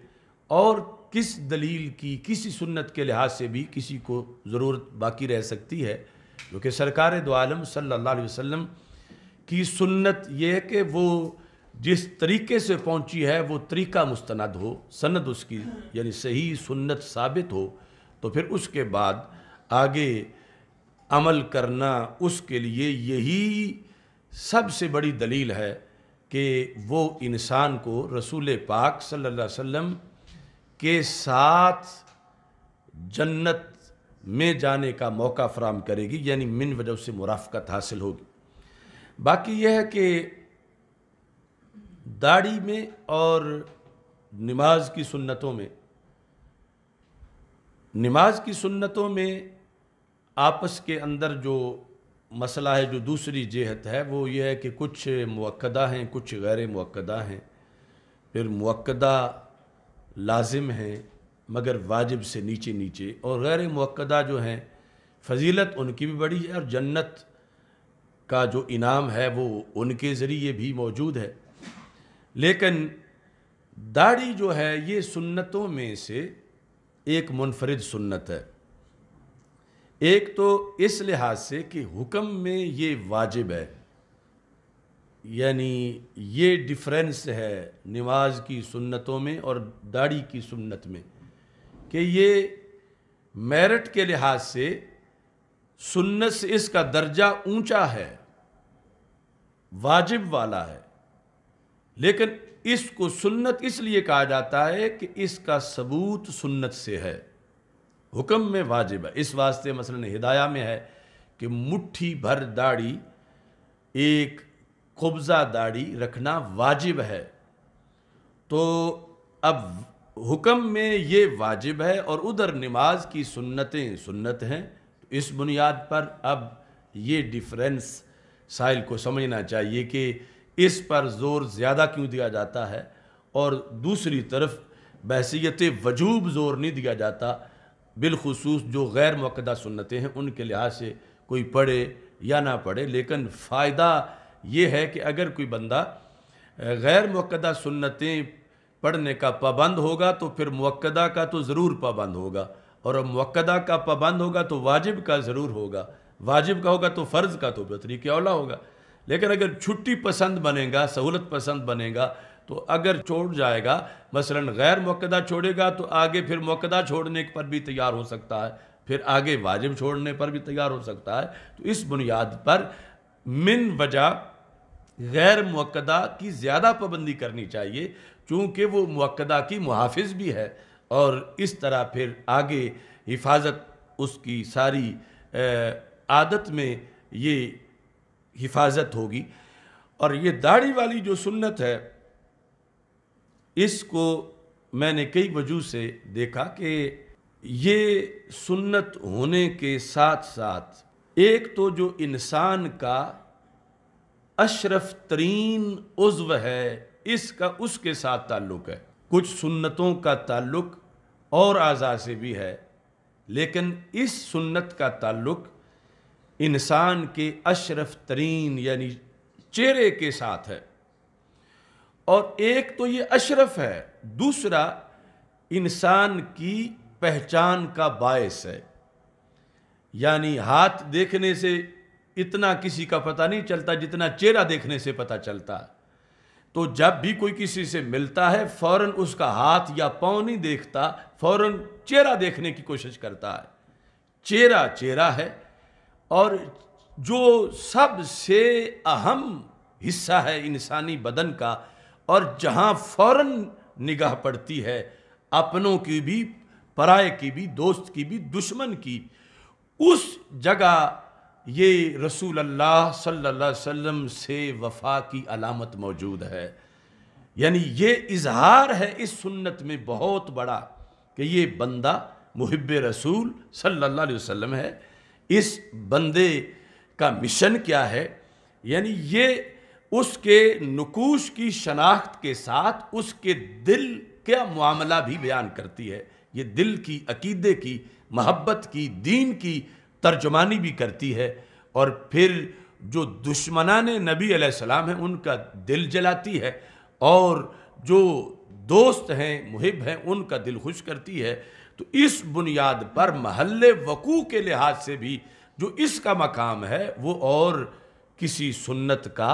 और किस दलील की किसी सुन्नत के लिहाज से भी किसी को ज़रूरत बाकी रह सकती है क्योंकि सरकार दो आलम सल्ला वसम की सुन्नत ये है कि वो जिस तरीके से पहुंची है वो तरीका मुस्तनद हो सनद उसकी यानी सही सुन्नत साबित हो तो फिर उसके बाद आगे अमल करना उसके लिए यही सबसे बड़ी दलील है कि वो इंसान को रसूल पाक सल्लल्लाहु अलैहि वसल्लम के साथ जन्नत में जाने का मौका फराम करेगी यानी मिन वजह से मुराफ़त हासिल होगी बाकी यह है कि दाढ़ी में और नमाज की सुन्नतों में नमाज की सुन्नतों में आपस के अंदर जो मसला है जो दूसरी जेहत है वो ये है कि कुछ मुक्दा हैं कुछ गैर मुक्दा हैं फिर मुक्दा लाजिम हैं मगर वाजिब से नीचे नीचे और गैर मक्दा जो हैं फजीलत उनकी भी बड़ी है और जन्नत का जो इनाम है वो उनके ज़रिए भी मौजूद है लेकिन दाढ़ी जो है ये सुन्नतों में से एक मुनफरद सुन्नत है एक तो इस लिहाज से कि हुक्म में ये वाजिब है यानी ये डिफरेंस है नमाज की सुन्नतों में और दाढ़ी की सुन्नत में कि ये मेरिट के लिहाज से सुन्नत से इसका दर्जा ऊंचा है वाजिब वाला है लेकिन इसको सुन्नत इसलिए कहा जाता है कि इसका सबूत सुन्नत से है हुक्म में वाजिब है इस वास्ते मसलन हिदाया में है कि मुट्ठी भर दाढ़ी एक खुबजा दाढ़ी रखना वाजिब है तो अब हुक्म में ये वाजिब है और उधर नमाज की सुन्नतें सुन्नत हैं तो इस बुनियाद पर अब ये डिफरेंस साहिल को समझना चाहिए कि इस पर ज़ोर ज़्यादा क्यों दिया जाता है और दूसरी तरफ बहसीत वजूब ज़ोर नहीं दिया जाता बिलखसूस जो गैर मकदा सुन्नतें हैं उनके लिहाज से कोई पढ़े या ना पढ़े लेकिन फ़ायदा ये है कि अगर कोई बंदा गैर मुक्दा सुन्नतें पढ़ने का पाबंद होगा तो फिर मुक्दा का तो ज़रूर पाबंद होगा और मुक्दा का पाबंद होगा तो वाजिब का ज़रूर होगा वाजिब का होगा तो फ़र्ज़ का तो के अवला होगा लेकिन अगर छुट्टी पसंद बनेगा सहूलत पसंद बनेगा तो अगर छोड़ जाएगा मसलन गैर मुक्दा छोड़ेगा तो आगे फिर मुक्दा छोड़ने पर भी तैयार हो सकता है फिर आगे वाजिब छोड़ने पर भी तैयार हो सकता है तो इस बुनियाद पर मिन वजह गैर मुक्दा की ज़्यादा पाबंदी करनी चाहिए चूँकि वो मुक्दा की मुहाफ़ भी है और इस तरह फिर आगे हिफाजत उसकी सारी आदत में ये हिफाजत होगी और ये दाढ़ी वाली जो सुन्नत है इसको मैंने कई वजू से देखा कि ये सुन्नत होने के साथ साथ एक तो जो इंसान का अशरफ तरीन उज्व है इसका उसके साथ ताल्लुक़ है कुछ सुन्नतों का ताल्लुक़ और आज़ा से भी है लेकिन इस सुन्नत का ताल्लुक़ इंसान के अशरफ तरीन यानी चेहरे के साथ है और एक तो ये अशरफ है दूसरा इंसान की पहचान का बायस है यानी हाथ देखने से इतना किसी का पता नहीं चलता जितना चेहरा देखने से पता चलता तो जब भी कोई किसी से मिलता है फौरन उसका हाथ या पाँव नहीं देखता फौरन चेहरा देखने की कोशिश करता है चेहरा चेहरा है और जो सबसे अहम हिस्सा है इंसानी बदन का और जहाँ फौरन निगाह पड़ती है अपनों की भी पराय की भी दोस्त की भी दुश्मन की उस जगह ये रसूल अल्लाह सल्लल्लाहु अलैहि वसल्लम से वफा की अलामत मौजूद है यानी ये इजहार है इस सुन्नत में बहुत बड़ा कि ये बंदा मुहब रसूल सल्लल्लाहु अलैहि वसल्लम है इस बंदे का मिशन क्या है यानी ये उसके नकूश की शनाख्त के साथ उसके दिल का मामला भी बयान करती है ये दिल की अकीदे की महब्बत की दीन की तर्जमानी भी करती है और फिर जो दुश्मनान नबी सलाम हैं उनका दिल जलाती है और जो दोस्त हैं मुहिब हैं उनका दिल खुश करती है तो इस बुनियाद पर महल वकू के लिहाज से भी जो इसका मकाम है वो और किसी सुन्नत का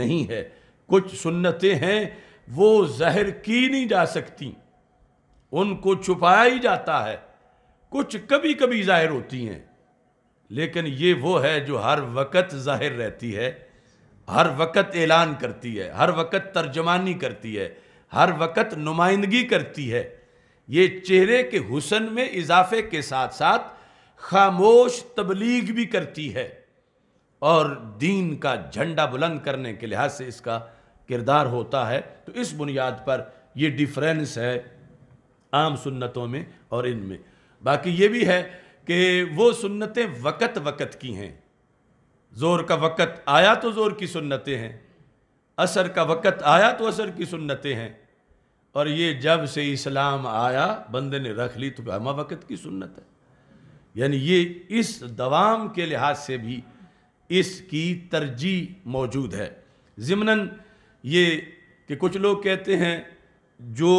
नहीं है कुछ सुन्नतें हैं वो जहर की नहीं जा सकती उनको छुपाया ही जाता है कुछ कभी कभी जाहिर होती हैं लेकिन ये वो है जो हर वक्त जाहिर रहती है हर वक्त ऐलान करती है हर वक्त तर्जमानी करती है हर वक्त नुमाइंदगी करती है ये चेहरे के हुसन में इजाफे के साथ साथ खामोश तबलीग भी करती है और दीन का झंडा बुलंद करने के लिहाज से इसका किरदार होता है तो इस बुनियाद पर यह डिफरेंस है आम सुन्नतों में और इनमें बाकी ये भी है कि वो सुन्नतें वक़्त वक़्त की हैं ज़ोर का वक़्त आया तो ज़ोर की सुन्नतें हैं असर का वक़्त आया तो असर की सुन्नतें हैं और ये जब से इस्लाम आया बंदे ने रख ली तो हमा वक़्त की सुन्नत है यानी ये इस दवाम के लिहाज से भी इसकी तरजीह मौजूद है ज़मनन ये कि कुछ लोग कहते हैं जो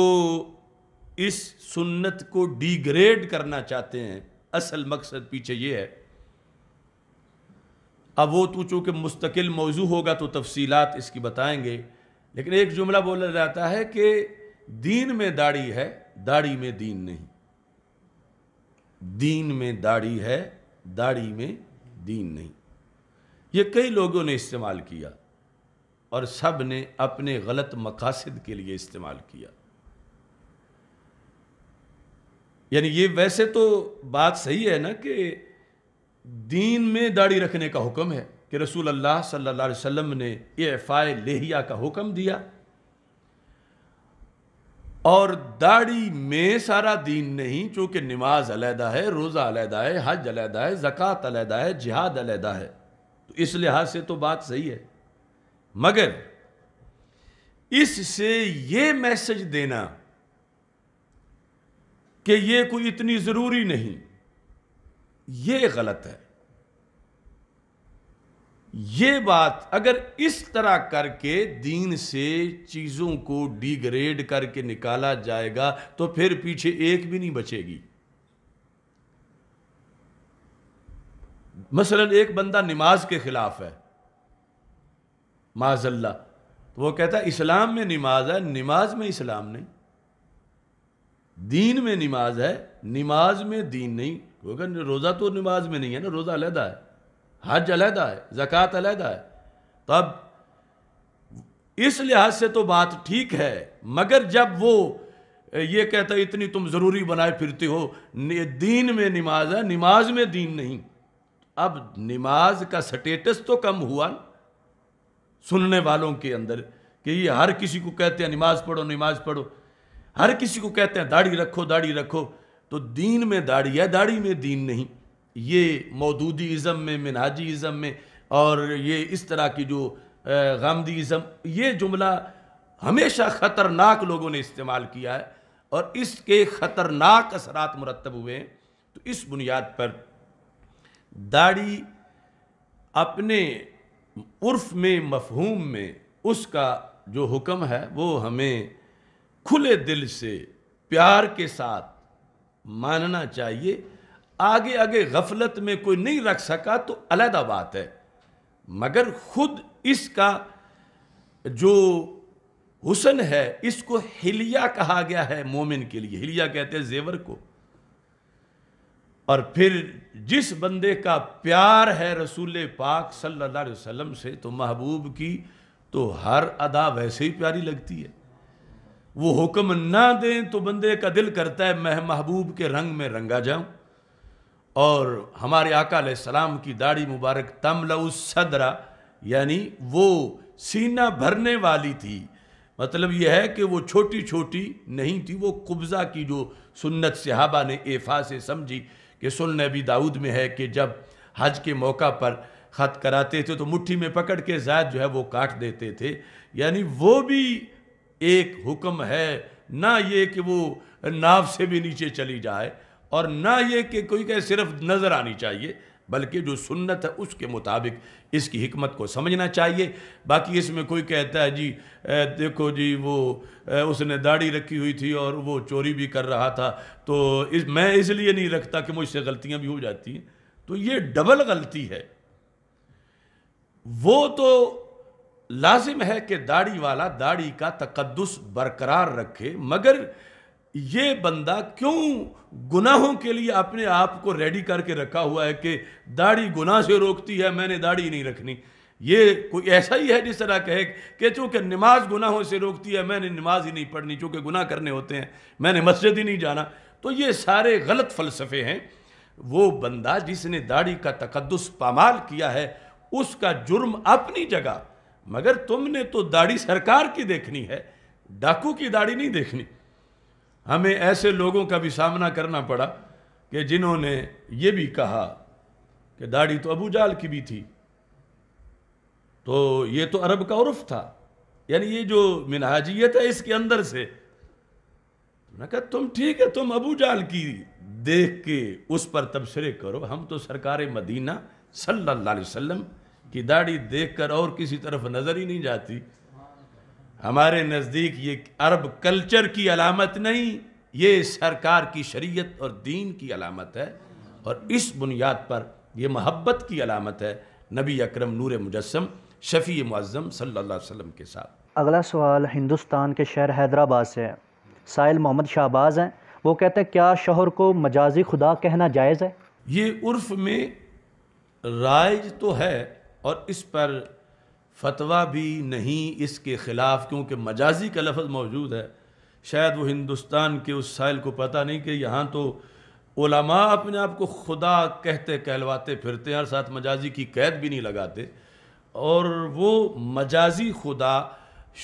इस सुन्नत को डिग्रेड करना चाहते हैं असल मकसद पीछे ये है अब वो तो चूँकि मुस्तकिल मौजू होगा तो तफसीलात इसकी बताएंगे लेकिन एक जुमला बोला जाता है कि दीन में दाढ़ी है दाढ़ी में दीन नहीं दीन में दाढ़ी है दाढ़ी में दीन नहीं ये कई लोगों ने इस्तेमाल किया और सब ने अपने गलत मकासद के लिए इस्तेमाल किया यानी ये वैसे तो बात सही है ना कि दीन में दाढ़ी रखने का हुक्म है कि रसूल अल्लाह सल्लल्लाहु अलैहि वसल्लम ने एफ़ाए लेहिया का हुक्म दिया और दाढ़ी में सारा दीन नहीं चूँकि नमाज अलहदा है रोज़ा अलहदा है हज अलहदा है ज़क़़त अलहदा है जिहाद अलहदा है तो इस लिहाज से तो बात सही है मगर इससे ये मैसेज देना कि ये कोई इतनी ज़रूरी नहीं ये गलत है ये बात अगर इस तरह करके दीन से चीज़ों को डिग्रेड करके निकाला जाएगा तो फिर पीछे एक भी नहीं बचेगी मसलन एक बंदा नमाज के ख़िलाफ़ है माजल्ला तो वो कहता है इस्लाम में नमाज है नमाज में इस्लाम नहीं दीन में नमाज है नमाज में दीन नहीं क्योंकि रोज़ा तो नमाज में नहीं है ना रोज़ा अलहदा है हज अलहदा है ज़क़़त अलहदा है तब इस लिहाज से तो बात ठीक है मगर जब वो ये कहता है इतनी तुम ज़रूरी बनाए फिरते हो दीन में नमाज है नमाज में दीन नहीं अब नमाज का स्टेटस तो कम हुआ सुनने वालों के अंदर कि ये हर किसी को कहते हैं नमाज पढ़ो नमाज पढ़ो हर किसी को कहते हैं दाढ़ी रखो दाढ़ी रखो तो दीन में दाढ़ी है दाढ़ी में दीन नहीं ये मौदूदी इज़म में मिनाजी इज़म में और ये इस तरह की जो गामदी इज़म ये जुमला हमेशा ख़तरनाक लोगों ने इस्तेमाल किया है और इसके ख़तरनाक असरात मुरतब हुए हैं तो इस बुनियाद पर दाढ़ी अपने उर्फ में मफहूम में उसका जो हुक्म है वो हमें खुले दिल से प्यार के साथ मानना चाहिए आगे आगे गफलत में कोई नहीं रख सका तो अलहदा बात है मगर खुद इसका जो हुसन है इसको हिलिया कहा गया है मोमिन के लिए हिलिया कहते हैं जेवर को और फिर जिस बंदे का प्यार है रसूल पाक सल्लल्लाहु अलैहि वसल्लम से तो महबूब की तो हर अदा वैसे ही प्यारी लगती है वो हुक्म ना दें तो बंदे का दिल करता है मैं महबूब के रंग में रंगा जाऊं और हमारे आका सलाम की दाढ़ी मुबारक तमलऊ सदरा यानी वो सीना भरने वाली थी मतलब यह है कि वो छोटी छोटी नहीं थी वो कुब्ज़ा की जो सुन्नत सहाबा ने एफा से समझी कि सुन नबी दाऊद में है कि जब हज के मौका पर ख़त कराते थे तो मुट्ठी में पकड़ के ज़ायद जो है वो काट देते थे यानी वो भी एक हुक्म है ना ये कि वो नाव से भी नीचे चली जाए और ना ये कि कोई कहे सिर्फ नज़र आनी चाहिए बल्कि जो सुन्नत है उसके मुताबिक इसकी हिकमत को समझना चाहिए बाकी इसमें कोई कहता है जी ए, देखो जी वो ए, उसने दाढ़ी रखी हुई थी और वो चोरी भी कर रहा था तो इस मैं इसलिए नहीं रखता कि मुझसे गलतियां भी हो जाती हैं तो ये डबल गलती है वो तो लाजिम है कि दाढ़ी वाला दाढ़ी का तकदस बरकरार रखे मगर ये बंदा क्यों गुनाहों के लिए अपने आप को रेडी करके रखा हुआ है कि दाढ़ी गुनाह से रोकती है मैंने दाढ़ी नहीं रखनी ये कोई ऐसा ही है जिस तरह कहे कि चूँकि नमाज गुनाहों से रोकती है मैंने नमाज ही नहीं पढ़नी चूँकि गुनाह करने होते हैं मैंने मस्जिद ही नहीं जाना तो ये सारे गलत फ़लसफ़े हैं वो बंदा जिसने दाढ़ी का तकदस पामाल किया है उसका जुर्म अपनी जगह मगर तुमने तो दाढ़ी सरकार की देखनी है डाकू की दाढ़ी नहीं देखनी हमें ऐसे लोगों का भी सामना करना पड़ा कि जिन्होंने ये भी कहा कि दाढ़ी तो अबू जाल की भी थी तो ये तो अरब का उर्फ था यानी ये जो मिनहाजियत है इसके अंदर से मैंने कहा तुम ठीक है तुम अबू जाल की देख के उस पर तबसरे करो हम तो सरकार मदीना सल्लल्लाहु अलैहि वसल्लम कि दाढ़ी देखकर और किसी तरफ नज़र ही नहीं जाती हमारे नज़दीक ये अरब कल्चर की अलामत नहीं ये सरकार की शरीयत और दीन की अलामत है और इस बुनियाद पर यह मोहब्बत की अलामत है नबी अकरम नूर मुजस्म शफ़ी मुज़म सल्ला के साथ
अगला सवाल हिंदुस्तान के शहर हैदराबाद से है साहिल मोहम्मद शाहबाज हैं वो कहते हैं क्या शोहर को मजाजी खुदा कहना जायज़ है
ये उर्फ में राइज तो है और इस पर फतवा भी नहीं इसके ख़िलाफ़ क्योंकि मजाजी का लफ्ज़ मौजूद है शायद वो हिंदुस्तान के उस साइल को पता नहीं कि यहाँ तो ओलामा अपने आप को खुदा कहते कहलवाते फिरते हैं और साथ मजाजी की कैद भी नहीं लगाते और वो मजाजी खुदा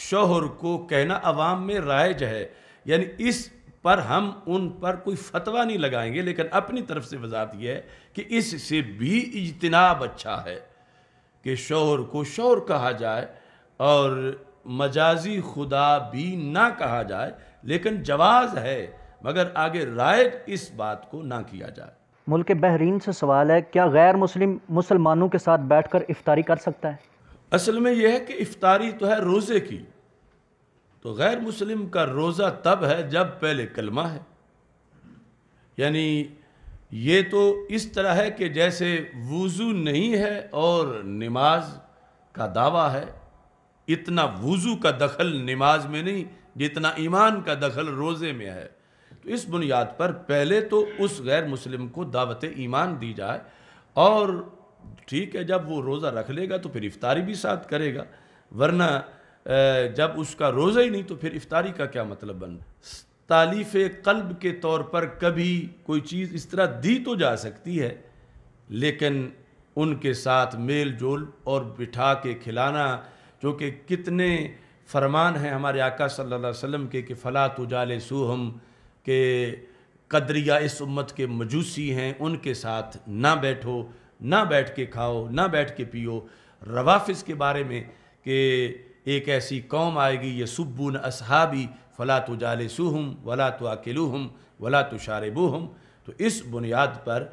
शोहर को कहना अवाम में राइज है यानी इस पर हम उन पर कोई फतवा नहीं लगाएंगे लेकिन अपनी तरफ से वजात यह है कि इससे भी इजतनाब अच्छा है के शोर को शोर कहा जाए और मजाजी खुदा भी ना कहा जाए लेकिन जवाज़ है मगर आगे रायत इस बात को ना किया जाए
मुल्क बहरीन से सवाल है क्या गैर मुस्लिम मुसलमानों के साथ बैठकर इफ्तारी कर सकता है
असल में यह है कि इफ्तारी तो है रोज़े की तो गैर मुस्लिम का रोज़ा तब है जब पहले कलमा है यानी ये तो इस तरह है कि जैसे वज़ू नहीं है और नमाज का दावा है इतना वज़ू का दखल नमाज में नहीं जितना ईमान का दखल रोज़े में है तो इस बुनियाद पर पहले तो उस गैर मुस्लिम को दावत ईमान दी जाए और ठीक है जब वो रोज़ा रख लेगा तो फिर इफ्तारी भी साथ करेगा वरना जब उसका रोज़ा ही नहीं तो फिर इफ्तारी का क्या मतलब बन तालीफ कल्ब के तौर पर कभी कोई चीज़ इस तरह दी तो जा सकती है लेकिन उनके साथ मेल जोल और बिठा के खिलाना जो कि कितने फरमान हैं हमारे आका सल्लल्लाहु अलैहि वसल्लम के कि फ़लात उजाल सूहम के कदरिया इस उम्मत के मजूसी हैं उनके साथ ना बैठो ना बैठ के खाओ ना बैठ के पियो रवाफिस के बारे में कि एक ऐसी कौम आएगी ये सुबुन असहाबी फ़ला तो जालसू हम वला तो अकेलू हम वला तो शारबू हम तो इस बुनियाद पर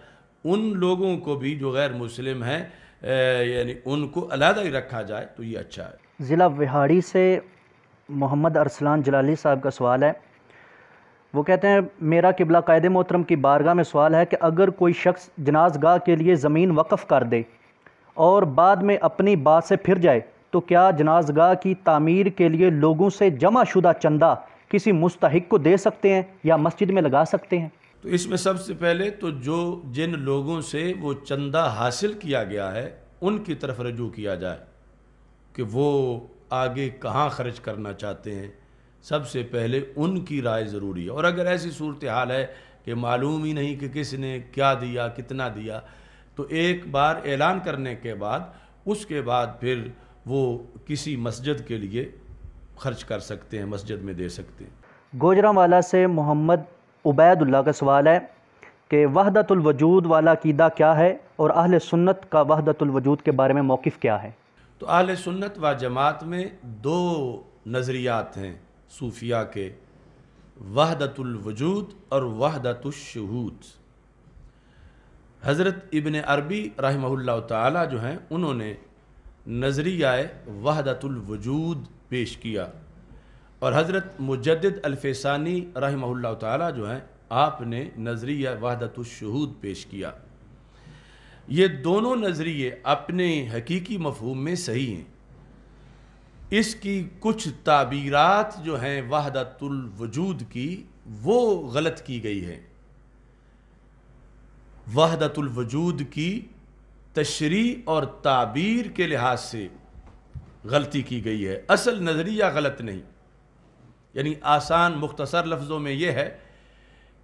उन लोगों को भी जो गैर मुस्लिम हैं यानी उनको अलहदा ही रखा जाए तो ये अच्छा है
ज़िला विहाड़ी से मोहम्मद अरसलान जलाली साहब का सवाल है वो कहते हैं मेरा किबला कायद मोहतरम की बारगाह में सवाल है कि अगर कोई शख्स जनाजगाह के लिए ज़मीन वक़ कर दे और बाद में अपनी बात से फिर जाए तो क्या जनाजगाह की तामीर के लिए लोगों से जमा शुदा चंदा किसी मुस्तक को दे सकते हैं या मस्जिद में लगा सकते हैं
तो इसमें सबसे पहले तो जो जिन लोगों से वो चंदा हासिल किया गया है उनकी तरफ रजू किया जाए कि वो आगे कहाँ खर्च करना चाहते हैं सबसे पहले उनकी राय ज़रूरी है और अगर ऐसी सूरत हाल है कि मालूम ही नहीं कि किसने क्या दिया कितना दिया तो एक बार ऐलान करने के बाद उसके बाद फिर वो किसी मस्जिद के लिए खर्च कर सकते हैं मस्जिद में दे सकते हैं
गोजरावाला से मोहम्मद उबैदुल्ला का सवाल है कि वहदतुलवजूद वाला क़ीदा क्या है और अहल सुन्नत का वहदतुलवजूद के बारे में मौक़ क्या है
तो अहल सुन्नत व जमात में दो नज़रियात हैं सूफिया के वहदतुलवजूद और वहदतुलशहूद हज़रत इबन अरबी रहमल्ला ताली जो हैं उन्होंने नज़रिया वहदतुलवजूद पेश किया और हज़रत मुजद अलफेसानी रहमल्ला ताली जो हैं आपने नज़रिया शहूद पेश किया ये दोनों नज़रिए अपने हकीकी मफहूम में सही हैं इसकी कुछ ताबीरत जो हैं वहदतुलवजूद की वो गलत की गई है वहदतुलवजूद की तशरी और ताबीर के लिहाज से गलती की गई है असल नज़रिया गलत नहीं यानी आसान मुख्तसर लफ्ज़ों में यह है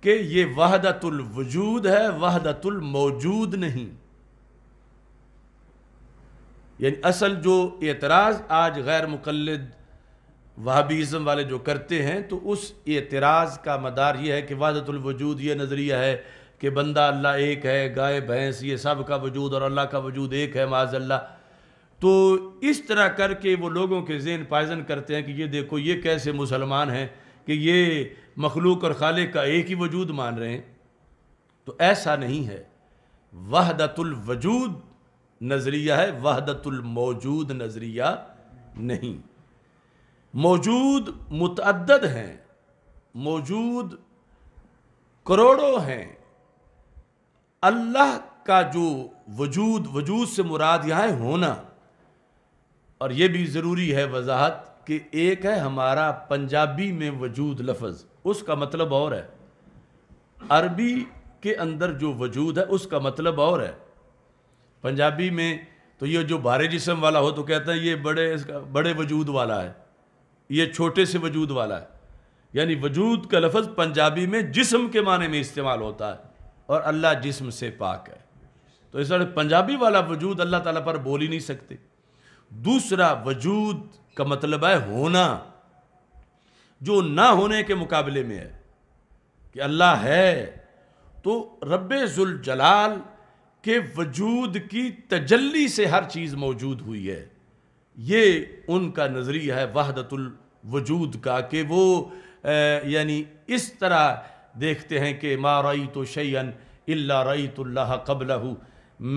कि ये वहदतुल वजूद है वहदतुल मौजूद नहीं यानी असल जो एतराज़ आज गैर मुकलद वहाबीज़म वाले जो करते हैं तो उस एतराज़ का मदार ये है कि वहदतुल वजूद ये नज़रिया है कि बंदा अल्लाह एक है गाय भैंस ये सब का वजूद और अल्लाह का वजूद एक है माज अल्लाह तो इस तरह करके वो लोगों के जेन पायजन करते हैं कि ये देखो ये कैसे मुसलमान हैं कि ये मखलूक और खाले का एक ही वजूद मान रहे हैं तो ऐसा नहीं है वहदतुलवजूद नज़रिया है वहदतुलमौजूद नज़रिया नहीं मौजूद मतदद हैं मौजूद करोड़ों हैं अल्लाह का जो वजूद वजूद से मुराद यहाँ होना और ये भी ज़रूरी है वजाहत कि एक है हमारा पंजाबी में वजूद लफज उसका मतलब और है अरबी के अंदर जो वजूद है उसका मतलब और है पंजाबी में तो ये जो भारे जिसम वाला हो तो कहते हैं ये बड़े इसका बड़े वजूद वाला है ये छोटे से वजूद वाला है यानी वजूद का लफज पंजाबी में जिसम के माने में इस्तेमाल होता है और अल्लाह जिसम से पाक है तो इस पंजाबी वाला वजूद अल्लाह ताला पर बोल ही नहीं सकते दूसरा वजूद का मतलब है होना जो ना होने के मुकाबले में है कि अल्लाह है तो रब जलाल के वजूद की तजल्ली से हर चीज़ मौजूद हुई है ये उनका नज़रिया है वहदतुल वजूद का कि वो यानी इस तरह देखते हैं कि मा रई तो शैन अल्ला रई तो कबलहू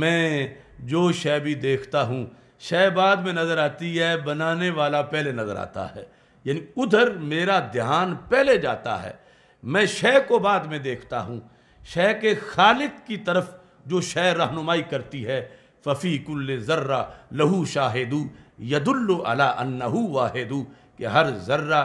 मैं जो शय भी देखता हूँ शह बाद में नज़र आती है बनाने वाला पहले नज़र आता है यानी उधर मेरा ध्यान पहले जाता है मैं शह को बाद में देखता हूँ शह के खालिद की तरफ जो शह रहनुमाई करती है फ़फ़ी ज़र्रा लहू शाहिदू यदुल्लु अला अन्नहू वाहिदू कि हर ज़र्रा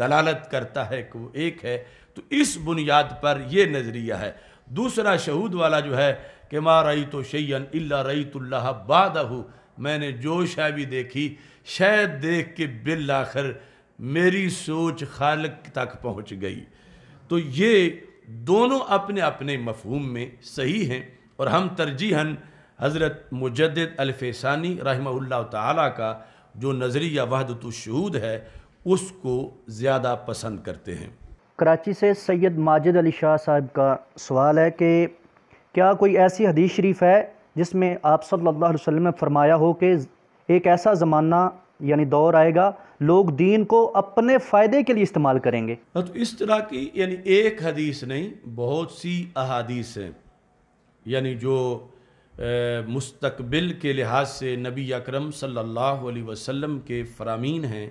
दलालत करता है कि वो एक है तो इस बुनियाद पर ये नज़रिया है दूसरा शहूद वाला जो है कि माँ रई तो शैन अल्ला तो बादहू मैंने जो शाय भी देखी शायद देख के बिल आखिर मेरी सोच खालक तक पहुंच गई तो ये दोनों अपने अपने मफहूम में सही हैं और हम तरजीहन हज़रत मुजद अलफ़ानी रहमल ताली का जो नज़रिया वहदतशहूद है उसको ज़्यादा पसंद करते हैं
कराची से सैयद माजिद अली शाह साहब का सवाल है कि क्या कोई ऐसी हदीस शरीफ है जिसमें आप सल्लल्लाहु अलैहि वसल्लम ने फरमाया हो कि एक ऐसा ज़माना यानी दौर आएगा लोग दीन को अपने फ़ायदे के लिए इस्तेमाल करेंगे
हाँ, तो इस तरह की यानी एक हदीस नहीं बहुत सी अहादीस हैं यानी जो मुस्तबिल के लिहाज से नबी अकरम सल्लल्लाहु अलैहि वसल्लम के फरामीन हैं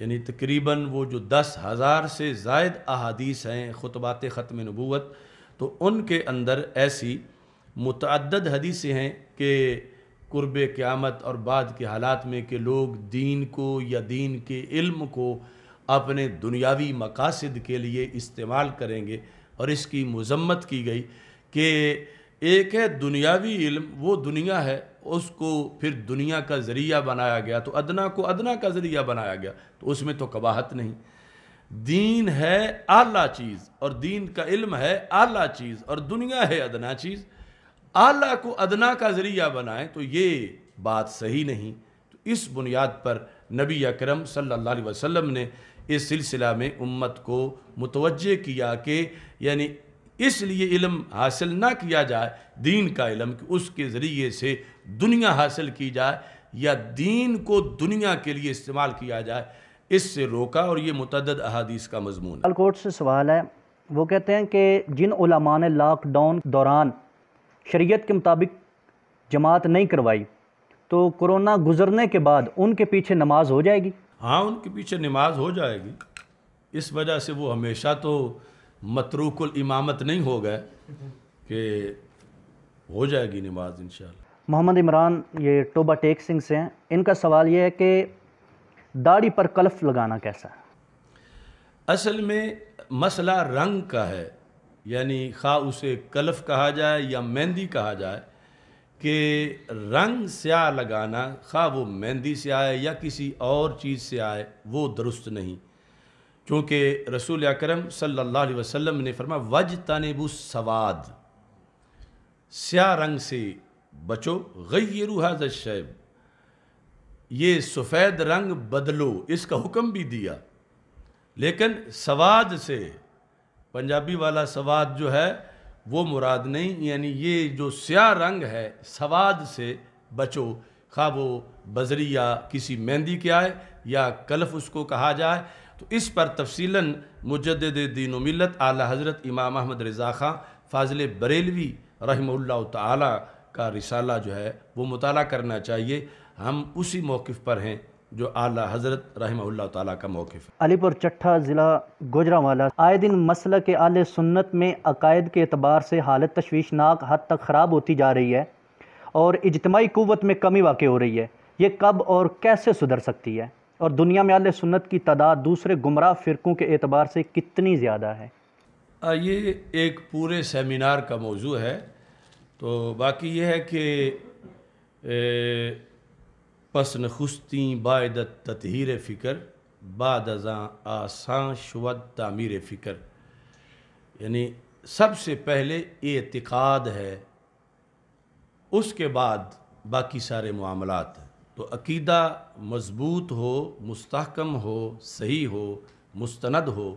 यानी तकरीबन वो जो दस हज़ार से जायद अहादीस हैं ख़ुतबात ख़त्म नबूत तो उनके अंदर ऐसी मतद हदीसें हैं कि कुर्ब क़्यामत और बाद के हालात में के लोग दीन को या दीन के इल्म को अपने दुनियावी मकासद के लिए इस्तेमाल करेंगे और इसकी मजम्मत की गई कि एक है दुनियावी इल्म वो दुनिया है उसको फिर दुनिया का ज़रिया बनाया गया तो अदना को अदना का ज़रिया बनाया गया तो उसमें तो कबाहत नहीं दीन है आला चीज़ और दीन का इल्म है आला चीज़ और दुनिया है अदना चीज़ आला को अदना का ज़रिया बनाएं तो ये बात सही नहीं तो इस बुनियाद पर नबी अकरम सल्लल्लाहु अलैहि वसल्लम ने इस सिलसिला में उम्मत को मुतवजह किया कि यानी इसलिए इल्म हासिल ना किया जाए दीन का इलम कि उसके ज़रिए से दुनिया हासिल की जाए या दीन को दुनिया के लिए इस्तेमाल किया जाए इससे रोका और ये मतद अहादीस का मजमून
अलकोट से सवाल है वो कहते हैं कि जिन उलमा ने लॉकडाउन दौरान शरीयत के मुताबिक जमात नहीं करवाई तो कोरोना गुजरने के बाद उनके पीछे नमाज हो जाएगी
हाँ उनके पीछे नमाज हो जाएगी इस वजह से वो हमेशा तो मतरूकुल इमामत नहीं हो गए कि हो जाएगी नमाज इन
मोहम्मद इमरान ये टोबा टेक सिंह से हैं इनका सवाल ये है कि दाढ़ी पर कल्फ लगाना कैसा है
असल में मसला रंग का है यानी खा उसे कलफ कहा जाए या मेहंदी कहा जाए कि रंग स्याह लगाना खा वो मेहंदी से आए या किसी और चीज़ से आए वो दुरुस्त नहीं क्योंकि रसूल अकरम सल्लल्लाहु अलैहि वसल्लम ने फरमा वज तनबु सवाद स्याह रंग से बचो गैरू हाज शैब ये सफ़ेद रंग बदलो इसका हुक्म भी दिया लेकिन सवाद से पंजाबी वाला सवाद जो है वो मुराद नहीं यानी ये जो स्या रंग है सवाद से बचो खा वो बजरी या किसी मेहंदी के आए या कलफ उसको कहा जाए तो इस पर तफसीला मुजद दीन मिलत आला हज़रत इमाम अहमद रज़ा ख़ान फाजिल बरेलवी रहमल्ला ताला का रिसाला जो है वो मुताला करना चाहिए हम उसी मौक़ पर हैं जो आला हजरत रहमल्ला ताली का मौक़
अलीपुर चट्ठा ज़िला गुजरावाला आए दिन मसल के आले सुन्नत में अकायद के अतबार से हालत तशवीशनाक हद तक ख़राब होती जा रही है और इजतमाही क़वत में कमी वाक़ हो रही है ये कब और कैसे सुधर सकती है और दुनिया में आले सुन्नत की तादाद दूसरे गुमराह फ़िरकों के एतबार से कितनी ज़्यादा है
ये एक पूरे सेमिनार का मौजू है तो बाकी ये है कि पस नखुस्ती बाद ततहर फ़िक्र बाद आसान शुवद तमीर फ़िक्र यानी सबसे पहले एतक़ाद है उसके बाद बाकी सारे मामलात तो अकीदा मजबूत हो मुस्तकम हो सही हो मुस्तंद हो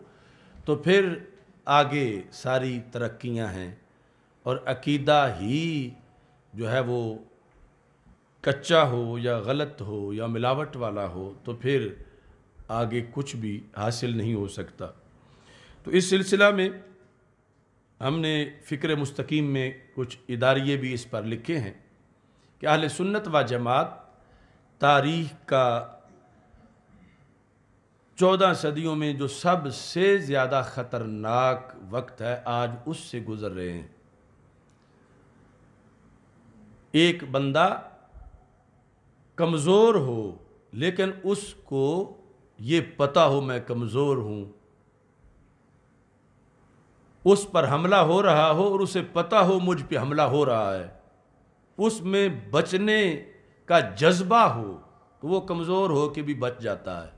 तो फिर आगे सारी तरक्याँ हैं और अकीदा ही जो है वो कच्चा हो या गलत हो या मिलावट वाला हो तो फिर आगे कुछ भी हासिल नहीं हो सकता तो इस सिलसिला में हमने फ़िक्र मुस्तकीम में कुछ इदारिये भी इस पर लिखे हैं कि अहल सुन्नत व जमात तारीख़ का चौदह सदियों में जो सबसे ज़्यादा ख़तरनाक वक्त है आज उससे गुज़र रहे हैं एक बंदा कमज़ोर हो लेकिन उसको ये पता हो मैं कमज़ोर हूँ उस पर हमला हो रहा हो और उसे पता हो मुझ पे हमला हो रहा है उसमें बचने का जज्बा हो तो वो कमज़ोर हो के भी बच जाता है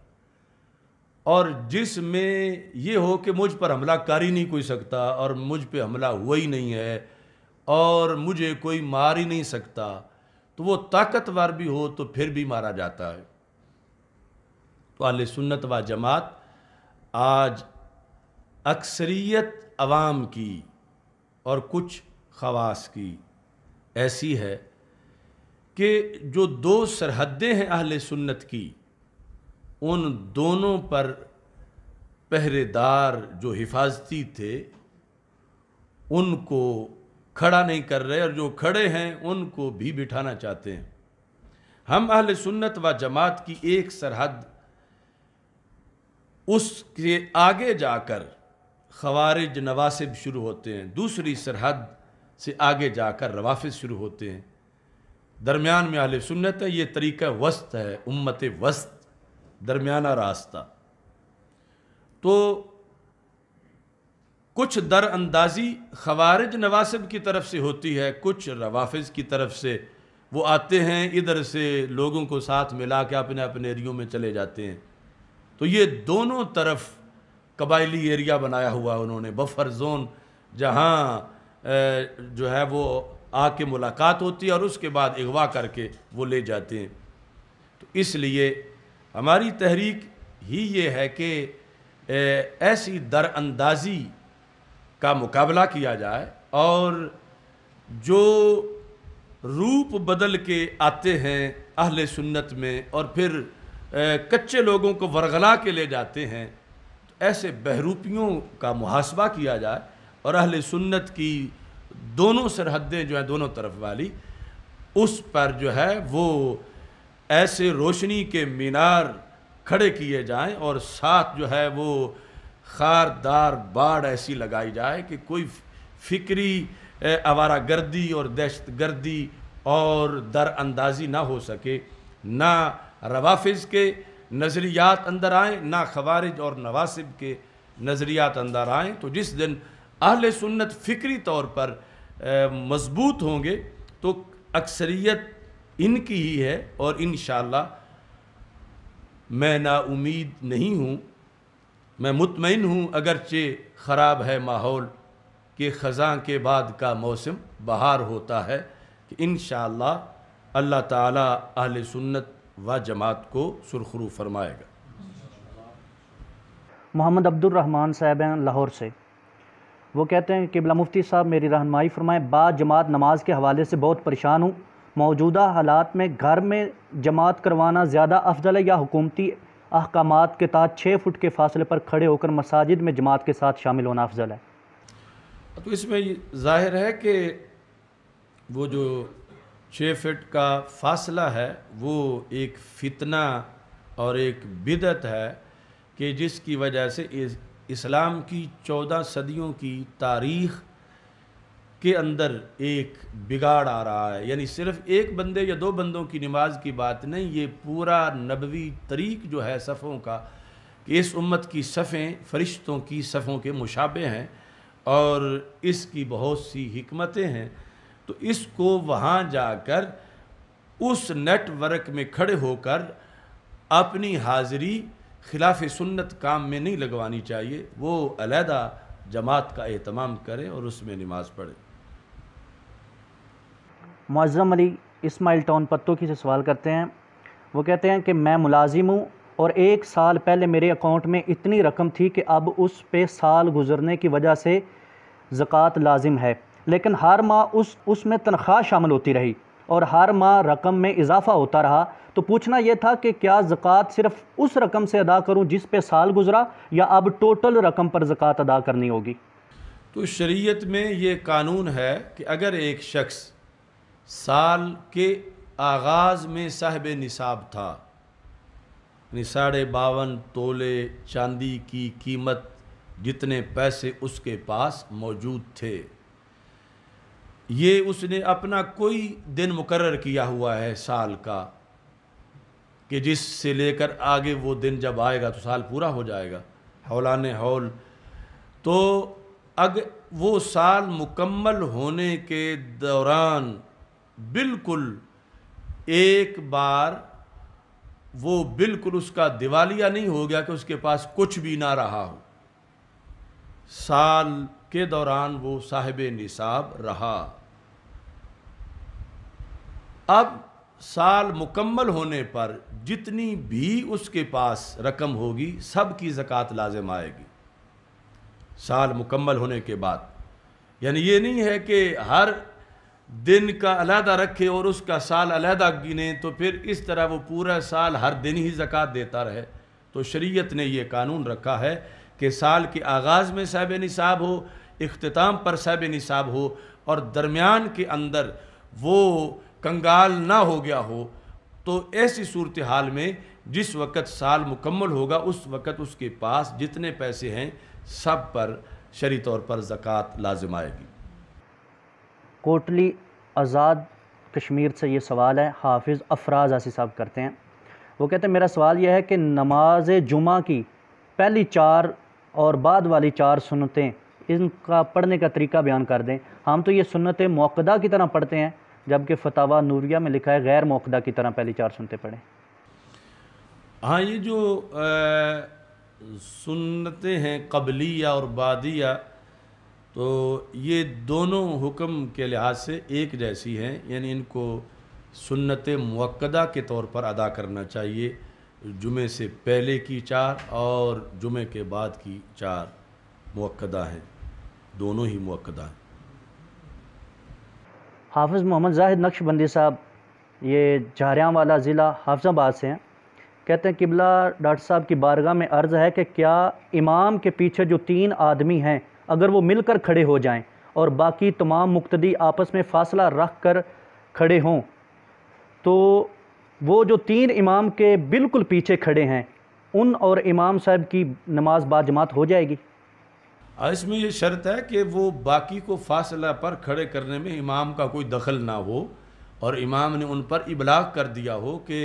और जिसमें ये हो कि मुझ पर हमला कर ही नहीं कोई सकता और मुझ पे हमला हुआ ही नहीं है और मुझे कोई मार ही नहीं सकता तो वो ताकतवर भी हो तो फिर भी मारा जाता है तो आल सुन्नत व जमात आज अक्सरियत आवाम की और कुछ खवास की ऐसी है कि जो दो सरहदें हैं अहल सुन्नत की उन दोनों पर पहरेदार जो हिफाजती थे उनको खड़ा नहीं कर रहे और जो खड़े हैं उनको भी बिठाना चाहते हैं हम अहल सुन्नत व जमात की एक सरहद उसके आगे जाकर खवारिज नवासिब शुरू होते हैं दूसरी सरहद से आगे जाकर रवाफिज शुरू होते हैं दरमियान में अहल सुन्नत है ये तरीक़ा वस्त है उम्मत वस्त दरमियाना रास्ता तो कुछ दरअंदाजी खवारज नवासिब की तरफ से होती है कुछ रवाफज की तरफ से वो आते हैं इधर से लोगों को साथ मिला के अपने अपने एरियो में चले जाते हैं तो ये दोनों तरफ कबायली एरिया बनाया हुआ उन्होंने बफर जोन जहाँ जो है वो आके मुलाकात होती है और उसके बाद अगवा करके वो ले जाते हैं तो इसलिए हमारी तहरीक ही ये है कि ऐसी दरअंदाजी का मुकाबला किया जाए और जो रूप बदल के आते हैं अहले सुन्नत में और फिर कच्चे लोगों को वरगला के ले जाते हैं तो ऐसे बहरूपियों का मुहासबा किया जाए और अहल सुन्नत की दोनों सरहदें जो हैं दोनों तरफ वाली उस पर जो है वो ऐसे रोशनी के मीनार खड़े किए जाएं और साथ जो है वो खारदार बाढ़ ऐसी लगाई जाए कि कोई फिक्री आवारा गर्दी और दहशत गर्दी और दरअंदाजी ना हो सके ना रवाफिज के नज़रियात अंदर आएँ ना खवारिज और नवासिब के नज़रियात अंदर आएँ तो जिस दिन अहल सुन्नत फ़िक्री तौर पर मजबूत होंगे तो अक्सरियत इनकी ही है और इन मैं ना उम्मीद नहीं हूँ मैं मुतमिन हूँ अगरचे ख़राब है माहौल कि ख़जा के बाद का मौसम बहार होता है कि इन अल्लाह ताला अहल सुन्नत व जमात को सुरखरू फरमाएगा
मोहम्मद अब्दुलरहमान साहब हैं लाहौर से वो कहते हैं किबला मुफ्ती साहब मेरी रहनमाई फरमाएं बा जमात नमाज के हवाले से बहुत परेशान हूँ मौजूदा हालात में घर में जमात करवाना ज़्यादा अफजल है या हुकूमती अहकाम के तहत छः फुट के फासले पर खड़े होकर मसाजिद में जमात के साथ शामिल होना अफजल है
तो इसमें ज़ाहिर है कि वो जो छः फिट का फासला है वो एक फितना और एक बिदत है कि जिसकी वजह से इस्लाम की चौदह सदियों की तारीख़ के अंदर एक बिगाड़ आ रहा है यानी सिर्फ एक बंदे या दो बंदों की नमाज की बात नहीं ये पूरा नबवी तरीक जो है सफ़ों का कि इस उम्मत की सफ़ें फरिश्तों की सफ़ों के मुशाबे हैं और इसकी बहुत सी हमतें हैं तो इसको वहाँ जाकर उस नेटवर्क में खड़े होकर अपनी हाज़िरी खिलाफ सुन्नत काम में नहीं लगवानी चाहिए वो अलहदा जमात का अहतमाम करें और उसमें नमाज़ पढ़ें
मुआज़म अली इसमाइल टाउन पत्तों की से सवाल करते हैं वो कहते हैं कि मैं मुलाजिम हूँ और एक साल पहले मेरे अकाउंट में इतनी रकम थी कि अब उस पर साल गुजरने की वजह से ज़क़़त लाजिम है लेकिन हर माह उस उसमें तनख्वाह शामिल होती रही और हर माह रकम में इजाफा होता रहा तो पूछना यह था कि क्या ज़क़़त सिर्फ़ उस रकम से अदा करूँ जिस पे साल गुजरा या अब टोटल रकम पर ज़क़़त अदा करनी होगी
तो शरीयत में ये कानून है कि अगर एक शख्स साल के आगाज़ में साहब निसाब था साढ़े बावन तोले चांदी की कीमत जितने पैसे उसके पास मौजूद थे ये उसने अपना कोई दिन मुकर किया हुआ है साल का कि जिससे लेकर आगे वो दिन जब आएगा तो साल पूरा हो जाएगा हौलान हौल तो अग वो साल मुकम्मल होने के दौरान बिल्कुल एक बार वो बिल्कुल उसका दिवालिया नहीं हो गया कि उसके पास कुछ भी ना रहा हो साल के दौरान वो साहिब निसाब रहा अब साल मुकम्मल होने पर जितनी भी उसके पास रकम होगी सब की ज़क़़त लाजम आएगी साल मुकम्मल होने के बाद यानी ये नहीं है कि हर दिन का अलहदा रखे और उसका साल अलहदा गिने तो फिर इस तरह वो पूरा साल हर दिन ही ज़क़़त देता रहे तो शरीयत ने यह कानून रखा है कि साल के आगाज़ में साहब निसाब हो अख्ताम पर साहब निसाब हो और दरमियान के अंदर वो कंगाल ना हो गया हो तो ऐसी सूरत हाल में जिस वक़्त साल मुकम्मल होगा उस वक़्त उसके पास जितने पैसे हैं सब पर शरी तौर पर ज़क़़त लाजम
आएगी कोटली आज़ाद कश्मीर से ये सवाल है हाफिज़ अफराज आसी साहब करते हैं वो कहते हैं मेरा सवाल यह है कि नमाज जुमा की पहली चार और बाद वाली चार सुनतें इनका पढ़ने का तरीका बयान कर दें हम तो ये सुनतें मौकदा की तरह पढ़ते हैं जबकि फतावा नूरिया में लिखा है गैर मौकदा की तरह पहली चार सुनते पढ़ें
हाँ ये जो सुनते हैं कबलिया और बादिया तो ये दोनों हुक्म के लिहाज से एक जैसी हैं यानी इनको सुन्नत मक्दा के तौर पर अदा करना चाहिए जुमे से पहले की चार और जुमे के बाद की चार मक्दा हैं दोनों ही मक्दा
हैं हाफिज़ मोहम्मद जाहिद नक्शबंदी साहब ये जहरियाँ वाला ज़िला हाफजाबाद से हैं कहते हैं किबला डॉक्टर साहब की बारगाह में अर्ज़ है कि क्या इमाम के पीछे जो तीन आदमी हैं अगर वो मिलकर खड़े हो जाएं और बाकी तमाम मुक्तदी आपस में फ़ासला रख कर खड़े हों तो वो जो तीन इमाम के बिल्कुल पीछे खड़े हैं उन और इमाम साहब की नमाज बाजमात हो जाएगी
इसमें यह शर्त है कि वो बाकी को फासला पर खड़े करने में इमाम का कोई दखल ना हो और इमाम ने उन पर इबलाग कर दिया हो कि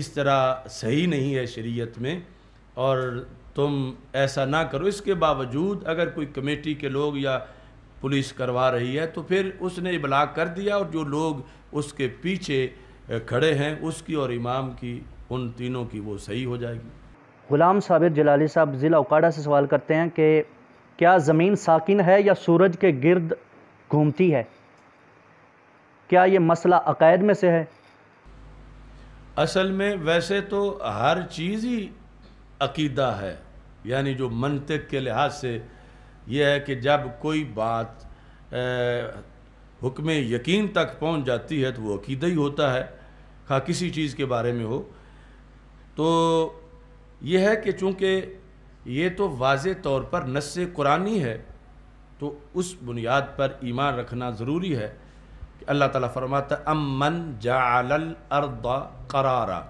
इस तरह सही नहीं है शरीयत में और तुम ऐसा ना करो इसके बावजूद अगर कोई कमेटी के लोग या पुलिस करवा रही है तो फिर उसने इबलाग कर दिया और जो लोग उसके पीछे खड़े हैं उसकी और इमाम की उन तीनों की वो सही हो जाएगी
ग़ुलाम साबिर जलाली साहब ज़िला उकाड़ा से सवाल करते हैं कि क्या ज़मीन साकिन है या सूरज के गिरद घूमती है क्या ये मसला अकायद में से है
असल में वैसे तो हर चीज़ ही अकीदा है यानी जो मनतक के लिहाज से यह है कि जब कोई बात हुक्म यकीन तक पहुंच जाती है तो वो अकीदा ही होता है खा किसी चीज़ के बारे में हो तो यह है कि चूँकि ये तो वाज तौर पर नस कुरानी है तो उस बुनियाद पर ईमान रखना ज़रूरी है कि अल्लाह ताला फरमाता अमन जाल अरदा करारा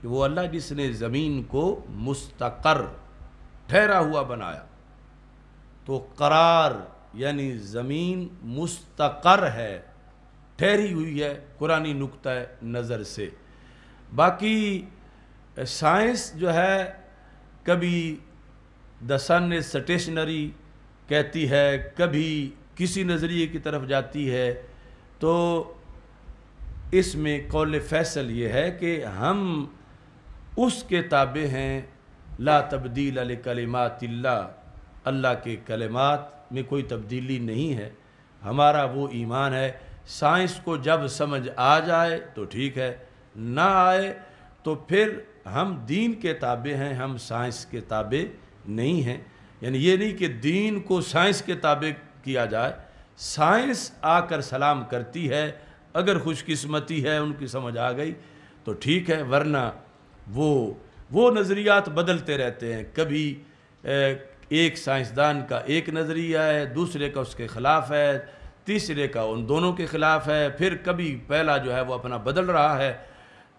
कि वो अल्लाह जिसने ज़मीन को मुस्तकर ठहरा हुआ बनाया तो करार यानी ज़मीन मुस्तकर है ठहरी हुई है कुरानी है नज़र से बाकी साइंस जो है कभी द सन स्टेशनरी कहती है कभी किसी नज़रिए की तरफ जाती है तो इसमें कौल फैसल ये है कि हम उसके ताबे हैं ला तब्दील अल कलमात अल्लाह के कलमात में कोई तब्दीली नहीं है हमारा वो ईमान है साइंस को जब समझ आ जाए तो ठीक है ना आए तो फिर हम दीन के ताबे हैं हम साइंस के ताबे नहीं हैं यानी ये नहीं कि दीन को साइंस के ताबे किया जाए साइंस आकर सलाम करती है अगर खुशकिस्मती है उनकी समझ आ गई तो ठीक है वरना वो वो नज़रियात बदलते रहते हैं कभी एक साइंसदान का एक नज़रिया है दूसरे का उसके ख़िलाफ़ है तीसरे का उन दोनों के ख़िलाफ़ है फिर कभी पहला जो है वो अपना बदल रहा है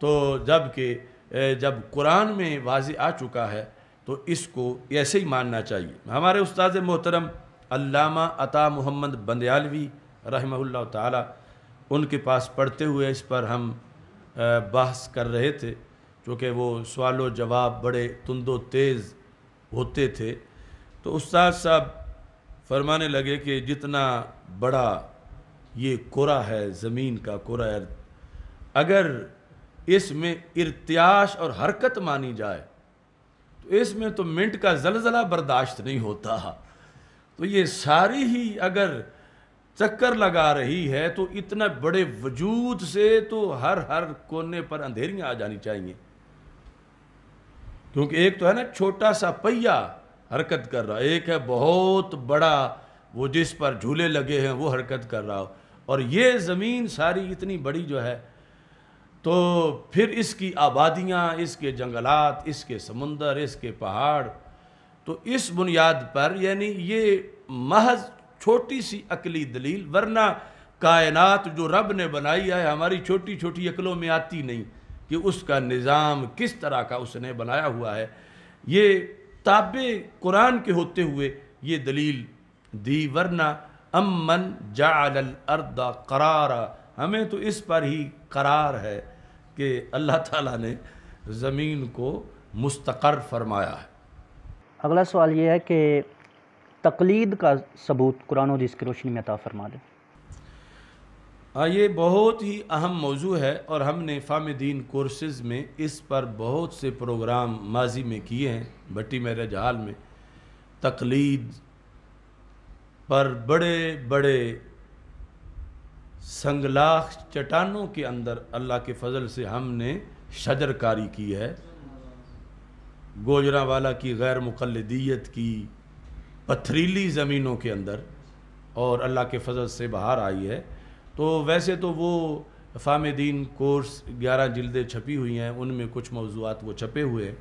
तो जबकि जब कुरान में वाज आ चुका है तो इसको ऐसे ही मानना चाहिए हमारे उस्ताद मोहतरम अल्लामा अता मोहम्मद बंदयालवी रहमल्ला ताला उनके पास पढ़ते हुए इस पर हम बहस कर रहे थे चूँकि वो सवाल जवाब बड़े तुंदो तेज़ होते थे तो उस्ताद साहब फरमाने लगे कि जितना बड़ा ये कोरा है ज़मीन का कोरा अर्द अगर इसमें इरत्याश और हरकत मानी जाए तो इसमें तो मिनट का जलजला बर्दाश्त नहीं होता तो ये सारी ही अगर चक्कर लगा रही है तो इतना बड़े वजूद से तो हर हर कोने पर अंधेरियाँ आ जानी चाहिए क्योंकि एक तो है ना छोटा सा पहिया हरकत कर रहा एक है बहुत बड़ा वो जिस पर झूले लगे हैं वो हरकत कर रहा हो और ये ज़मीन सारी इतनी बड़ी जो है तो फिर इसकी आबादियाँ इसके जंगलात इसके समंदर इसके पहाड़ तो इस बुनियाद पर यानी ये महज छोटी सी अकली दलील वरना कायनात जो रब ने बनाई है हमारी छोटी छोटी अकलों में आती नहीं कि उसका निज़ाम किस तरह का उसने बनाया हुआ है ये ताब कुरान के होते हुए ये दलील दी वरना अमन जाल अर्दा करार हमें तो इस पर ही करार है कि अल्लाह ताला ने ज़मीन को मुस्तकर फरमाया है
अगला सवाल ये है कि तकलीद का सबूत कुरान और जिसकी रोशनी में अता फरमा दें
हाँ, ये बहुत ही अहम मौजू है और हमने फ़ाम दीन कोर्सेज़ में इस पर बहुत से प्रोग्राम माजी में किए हैं भट्टी मैरिज हाल में तकलीद पर बड़े बड़े संगलाख चट्टानों के अंदर अल्लाह के फजल से हमने शजरकारी की है वाला की गैर मुखलदीत की पथरीली ज़मीनों के अंदर और अल्लाह के फजल से बाहर आई है तो वैसे तो वो फाम दीन कोर्स ग्यारह जल्दें छपी हुई हैं उनमें कुछ मौजूद वो छपे हुए हैं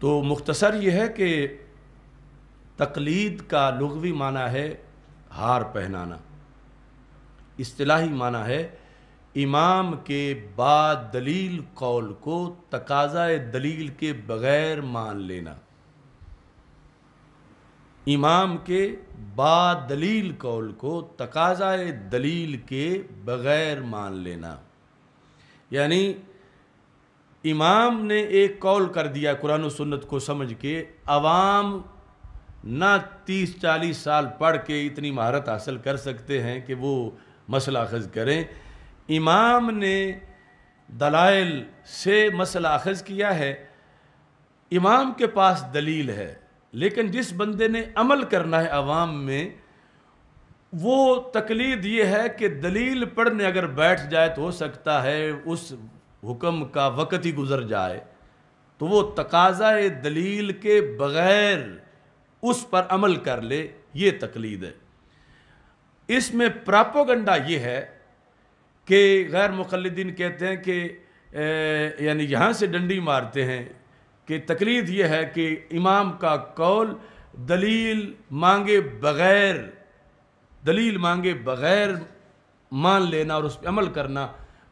तो मुख्तसर ये है कि तकलीद का लगवी माना है हार पहनाना इस्तलाही माना है इमाम के बाद दलील कौल को तकाज़ा दलील के बग़ैर मान लेना इमाम के बाद दलील कौल को तकाजा दलील के बग़ैर मान लेना यानी इमाम ने एक कौल कर दिया कुरान सुन्नत को समझ के अवाम ना तीस चालीस साल पढ़ के इतनी महारत हासिल कर सकते हैं कि वो मसला अखज़ करें इमाम ने दलाइल से मसला अखज़ किया है इमाम के पास दलील है लेकिन जिस बंदे ने अमल करना है अवाम में वो तकलीद ये है कि दलील पढ़ने अगर बैठ जाए तो हो सकता है उस हुक्म का वक़्त ही गुज़र जाए तो वो तकाज़ा दलील के बग़ैर उस पर अमल कर ले ये तकलीद है इसमें प्रापोगंडा ये है कि गैर मुखलिदीन कहते हैं कि यानी यहाँ से डंडी मारते हैं कि तकलीद ये है कि इमाम का कौल दलील मांगे बग़ैर दलील मांगे बग़ैर मान लेना और उस पर अमल करना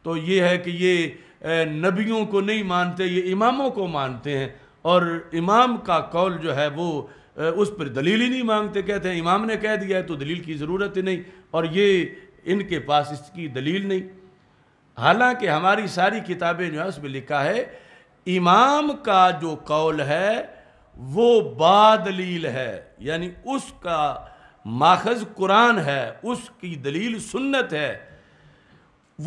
तो ये है कि ये नबियों को नहीं मानते ये इमामों को मानते हैं और इमाम का कौल जो है वो उस पर दलील ही नहीं मांगते कहते हैं इमाम ने कह दिया है तो दलील की ज़रूरत ही नहीं और ये इनके पास इसकी दलील नहीं हालांकि हमारी सारी किताबें जो है उसमें लिखा है इमाम का जो कौल है वो बादलील है यानी उसका माखज कुरान है उसकी दलील सुन्नत है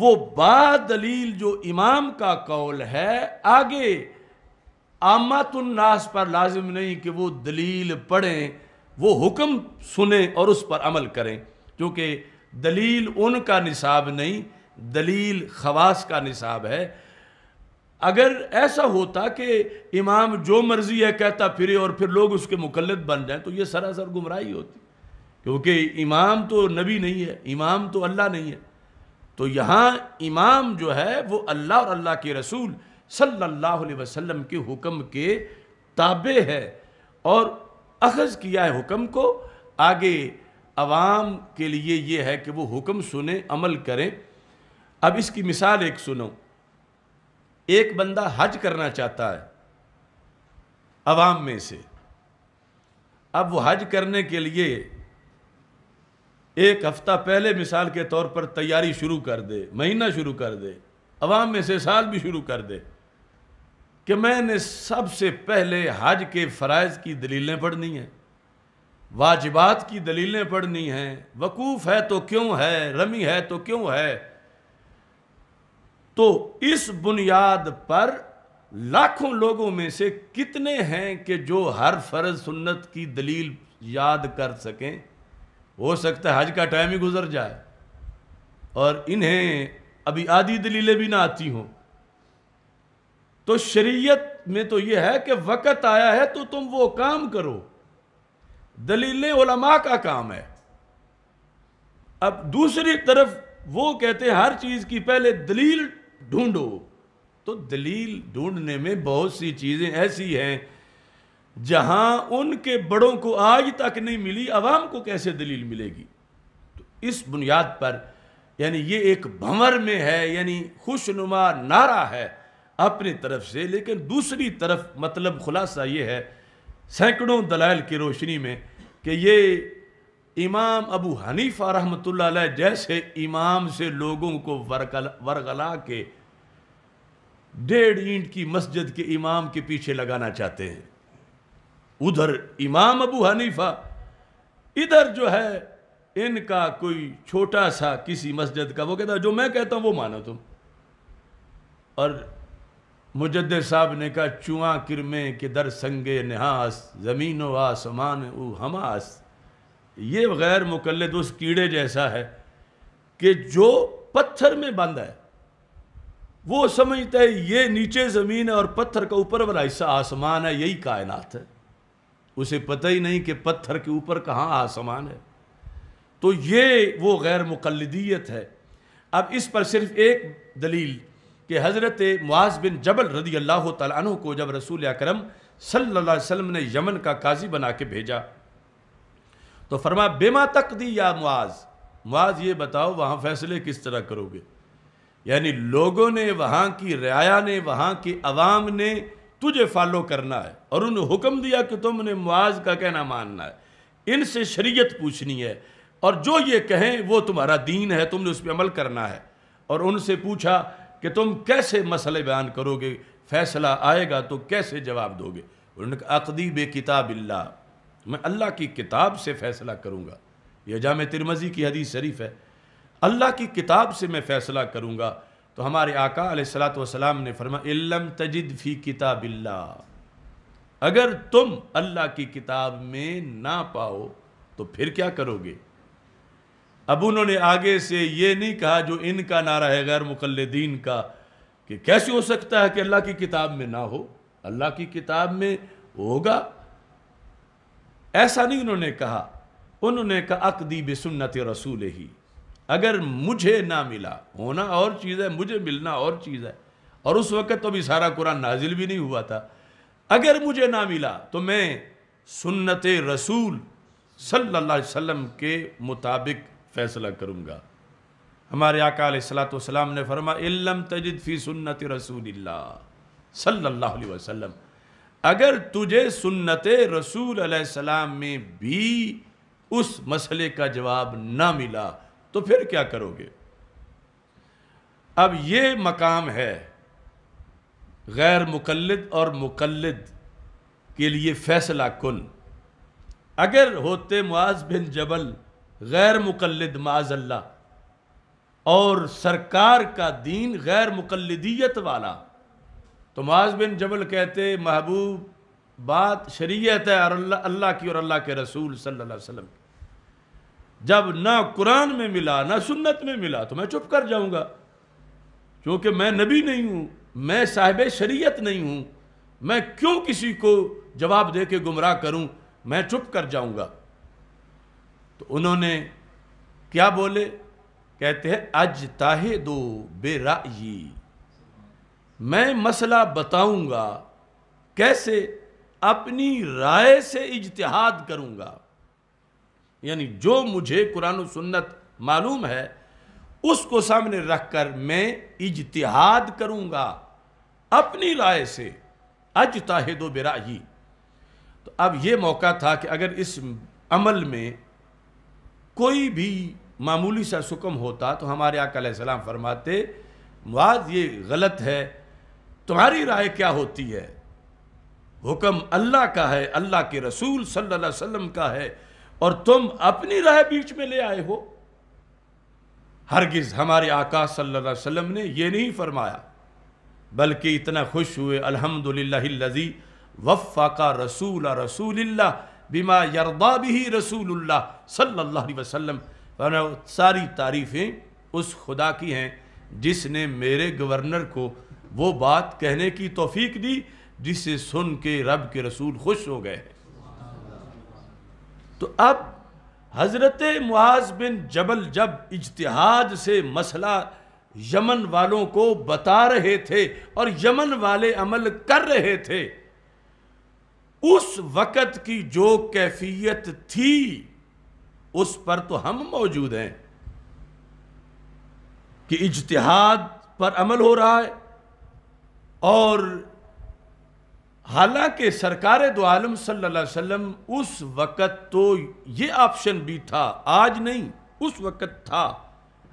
वो बादलील जो इमाम का कौल है आगे आमतुलनास पर लाजिम नहीं कि वो दलील पढ़ें वो हुक्म सुने और उस पर अमल करें क्योंकि दलील उनका निसाब नहीं दलील खवास का निसाब है अगर ऐसा होता कि इमाम जो मर्जी है कहता फिरे और फिर लोग उसके मुकलद बन जाए तो ये सरासर गुमराही होती क्योंकि इमाम तो नबी नहीं है इमाम तो अल्लाह नहीं है तो यहाँ इमाम जो है वो अल्लाह और अल्लाह के रसूल सल्लल्लाहु अलैहि वसल्लम के हुक्म के ताबे है और अखज़ किया है हुक्म को आगे आवाम के लिए ये है कि वो हुक्म सुने अमल करें अब इसकी मिसाल एक सुनो एक बंदा हज करना चाहता है आवाम में से अब वो हज करने के लिए एक हफ्ता पहले मिसाल के तौर पर तैयारी शुरू कर दे महीना शुरू कर दे आवाम में से साल भी शुरू कर दे कि मैंने सबसे पहले हज के फ़रज़ की दलीलें पढ़नी हैं वाजिबात की दलीलें पढ़नी हैं वकूफ़ है तो क्यों है रमी है तो क्यों है तो इस बुनियाद पर लाखों लोगों में से कितने हैं कि जो हर फर्ज सुन्नत की दलील याद कर सकें हो सकता है हज का टाइम ही गुजर जाए और इन्हें अभी आधी दलीलें भी ना आती हों तो शरीयत में तो यह है कि वक़्त आया है तो तुम वो काम करो दलीलें उलमा का काम है अब दूसरी तरफ वो कहते हैं हर चीज़ की पहले दलील ढूंढो तो दलील ढूंढने में बहुत सी चीज़ें ऐसी हैं जहां उनके बड़ों को आज तक नहीं मिली आवाम को कैसे दलील मिलेगी तो इस बुनियाद पर यानी ये एक भंवर में है यानी खुशनुमा नारा है अपनी तरफ से लेकिन दूसरी तरफ मतलब खुलासा ये है सैकड़ों दलाल की रोशनी में कि ये इमाम अबू हनीफा रहमत जैसे इमाम से लोगों को वरगला वरगला के डेढ़ ईंट की मस्जिद के इमाम के पीछे लगाना चाहते हैं उधर इमाम अबू हनीफा इधर जो है इनका कोई छोटा सा किसी मस्जिद का वो कहता जो मैं कहता हूँ वो मानो तुम और मुजद साहब ने कहा चुआ किरमे किधर संगे नहास ज़मीन व आसमान ऊ हमास ये गैर मुकलद उस कीड़े जैसा है कि जो पत्थर में बंद है वो समझता है ये नीचे ज़मीन है और पत्थर का ऊपर वाला हिस्सा आसमान है यही कायनात है उसे पता ही नहीं कि पत्थर के ऊपर कहाँ आसमान है तो ये वो गैर मुकलदियत है अब इस पर सिर्फ एक दलील कि हज़रत मुआज़ बिन जबल रदी अल्लाह तु को जब रसूल अक्रम सल्ला वसम ने यमन का काजी बना के भेजा तो फरमा बेमा तक दी या मुआज मुआज ये बताओ वहाँ फैसले किस तरह करोगे यानी लोगों ने वहाँ की रियाया ने वहाँ की अवाम ने तुझे फॉलो करना है और उन्हें हुक्म दिया कि तुमने मुआज का कहना मानना है इनसे शरीयत पूछनी है और जो ये कहें वो तुम्हारा दीन है तुमने उस पर अमल करना है और उनसे पूछा कि तुम कैसे मसले बयान करोगे फैसला आएगा तो कैसे जवाब दोगे उन्होंने कहा अकदी बे मैं अल्लाह की किताब से फ़ैसला करूँगा यह जाम तिरमजी की हदीस शरीफ है अल्लाह की किताब से मैं फ़ैसला करूँगा तो हमारे आका सलाम ने फरमाम तजिद फ़ी किताबिल्ला अगर तुम अल्लाह की किताब में ना पाओ तो फिर क्या करोगे अब उन्होंने आगे से ये नहीं कहा जो इनका नारा है गैर मुकलदीन का कि कैसे हो सकता है कि अल्लाह की किताब में ना हो अल्लाह की किताब में होगा ऐसा नहीं उन्होंने कहा उन्होंने कहा अकदी बसन्नत रसूल ही अगर मुझे ना मिला होना और चीज़ है मुझे मिलना और चीज़ है और उस वक़्त तो भी सारा कुरान नाजिल भी नहीं हुआ था अगर मुझे ना मिला तो मैं सुन्नत रसूल सल्लल्लाहु अलैहि वसल्लम के मुताबिक फ़ैसला करूँगा हमारे आका सलाम ने फरमा इल्लम तजिद फ़ी सुन्नत रसूल सल्लल्लाहु अलैहि वसल्लम अगर तुझे सुन्नत रसूल सलाम में भी उस मसले का जवाब ना मिला तो फिर क्या करोगे अब ये मकाम है गैर मुकलद और मुकलद के लिए फैसला कुन अगर होते मुआज बिन जबल गैर मुकलद माजल्ला और सरकार का दीन गैर मुकलदियत वाला तो माज बिन जबल कहते महबूब बात शरीयत है और अल्लाह अल्लाह की और अल्लाह के रसूल सल्लल्लाहु अलैहि वसल्लम की जब ना कुरान में मिला ना सुन्नत में मिला तो मैं चुप कर जाऊंगा क्योंकि मैं नबी नहीं हूँ मैं साहिब शरीयत नहीं हूँ मैं क्यों किसी को जवाब दे के गुमराह करूँ मैं चुप कर जाऊँगा तो उन्होंने क्या बोले कहते हैं अज ताहे दो बेरा मैं मसला बताऊंगा कैसे अपनी राय से इजतहाद करूंगा यानी जो मुझे कुरान सुन्नत मालूम है उसको सामने रखकर मैं इजतहाद करूंगा अपनी राय से बरा ही तो अब यह मौका था कि अगर इस अमल में कोई भी मामूली सा सुकम होता तो हमारे आकल सलाम फरमाते मुआज ये गलत है तुम्हारी राय क्या होती है हुक्म अल्लाह का है अल्लाह के रसूल सल्लल्लाहु अलैहि वसल्लम का है और तुम अपनी राय बीच में ले आए हो हरगिज़ हमारे आका सल्लल्लाहु अलैहि वसल्लम ने यह नहीं फरमाया बल्कि इतना खुश हुए अलहमदिल्लाजी वफ़ा का रसूल रसूल बिमा यरदा भी रसूल सल्ला वसलम सारी तारीफ़ें उस खुदा की हैं जिसने मेरे गवर्नर को वो बात कहने की तोफीक दी जिसे सुन के रब के रसूल खुश हो गए तो अब हज़रत मुआज बिन जबल जब इजतहाद से मसला यमन वालों को बता रहे थे और यमन वाले अमल कर रहे थे उस वक़्त की जो कैफियत थी उस पर तो हम मौजूद हैं कि इजतहाद पर अमल हो रहा है और हालांकि सरकार दो आलम सल्लम उस वक़्त तो ये ऑप्शन भी था आज नहीं उस वक़्त था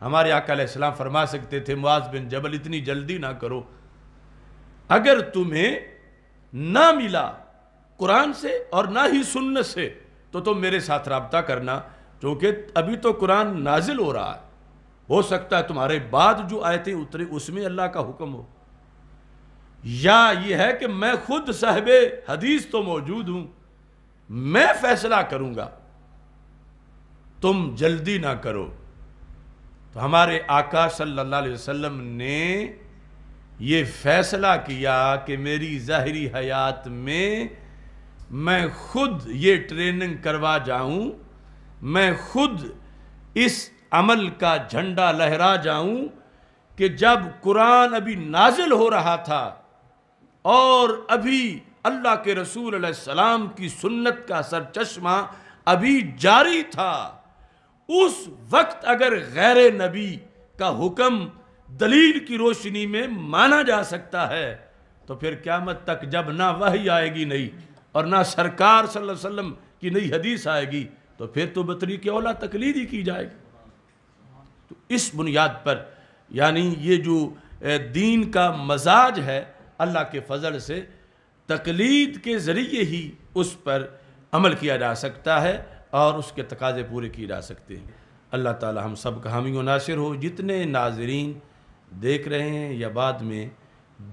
हमारे आकाम फरमा सकते थे मुआज बिन जबल इतनी जल्दी ना करो अगर तुम्हें ना मिला कुरान से और ना ही सुन्न से तो तुम मेरे साथ रबता करना क्योंकि अभी तो कुरान नाजिल हो रहा है हो सकता है तुम्हारे बाद जो आयतें उतरे उसमें अल्लाह का हुक्म हो या ये है कि मैं खुद साहब हदीस तो मौजूद हूं मैं फैसला करूंगा तुम जल्दी ना करो तो हमारे आका सल्लल्लाहु अलैहि वसल्लम ने ये फैसला किया कि मेरी ज़ाहरी हयात में मैं खुद ये ट्रेनिंग करवा जाऊं मैं खुद इस अमल का झंडा लहरा जाऊं कि जब कुरान अभी नाजिल हो रहा था और अभी अल्लाह के रसूल सलाम की सुन्नत का सर चश्मा अभी जारी था उस वक्त अगर गैर नबी का हुक्म दलील की रोशनी में माना जा सकता है तो फिर क्यामत तक जब ना वही आएगी नहीं और ना सरकार सल्लल्लाहु अलैहि वसल्लम की नई हदीस आएगी तो फिर तो बतरी के औला तकलीद ही की जाएगी तो इस बुनियाद पर यानी ये जो दीन का मजाज है अल्लाह के फ़ज़ल से तकलीद के ज़रिए ही उस पर अमल किया जा सकता है और उसके तकाजे पूरे किए जा सकते हैं अल्लाह ताला हम सब का हामी नासिर हो जितने नाजरीन देख रहे हैं या बाद में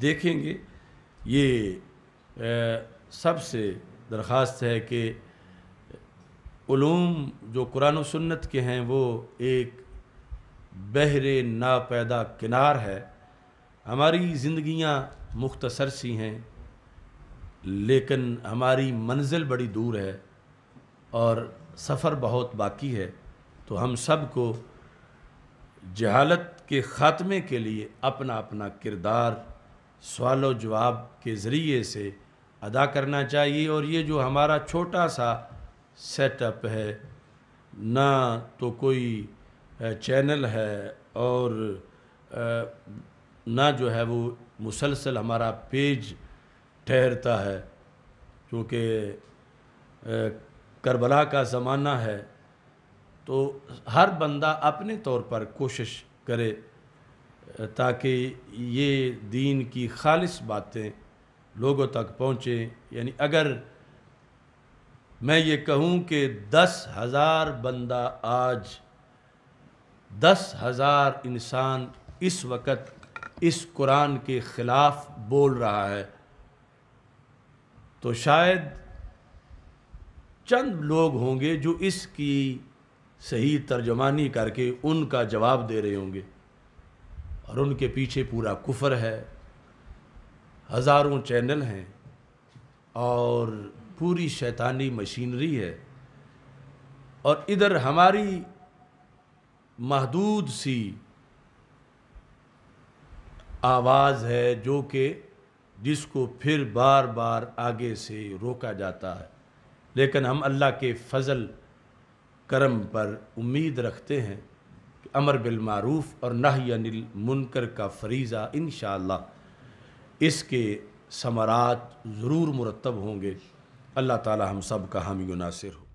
देखेंगे ये सबसे दरख्वास्त है कि ूम जो कुरान सन्नत के हैं वो एक बहरे नापैदा किनार है हमारी ज़िंदगियाँ मुख्तसर सी हैं लेकिन हमारी मंजिल बड़ी दूर है और सफ़र बहुत बाकी है तो हम सब को जहालत के ख़ात्मे के लिए अपना अपना किरदार सवाल जवाब के ज़रिए से अदा करना चाहिए और ये जो हमारा छोटा सा सेटअप है ना तो कोई चैनल है और ना जो है वो मुसलसल हमारा पेज ठहरता है क्योंकि करबला का ज़माना है तो हर बंदा अपने तौर पर कोशिश करे ताकि ये दीन की खालिस बातें लोगों तक पहुँचें यानी अगर मैं ये कहूँ कि दस हज़ार बंदा आज दस हज़ार इंसान इस वक्त इस कुरान के ख़िलाफ़ बोल रहा है तो शायद चंद लोग होंगे जो इसकी सही तर्जमानी करके उनका जवाब दे रहे होंगे और उनके पीछे पूरा कुफर है हज़ारों चैनल हैं और पूरी शैतानी मशीनरी है और इधर हमारी महदूद सी आवाज़ है जो कि जिसको फिर बार बार आगे से रोका जाता है लेकिन हम अल्लाह के फजल करम पर उम्मीद रखते हैं कि अमर बिलमूफ और नाही अनिल मुनकर का फरीज़ा इन इसके समरात ज़रूर मुरतब होंगे अल्लाह ताला हम सब का हामी नासिर हो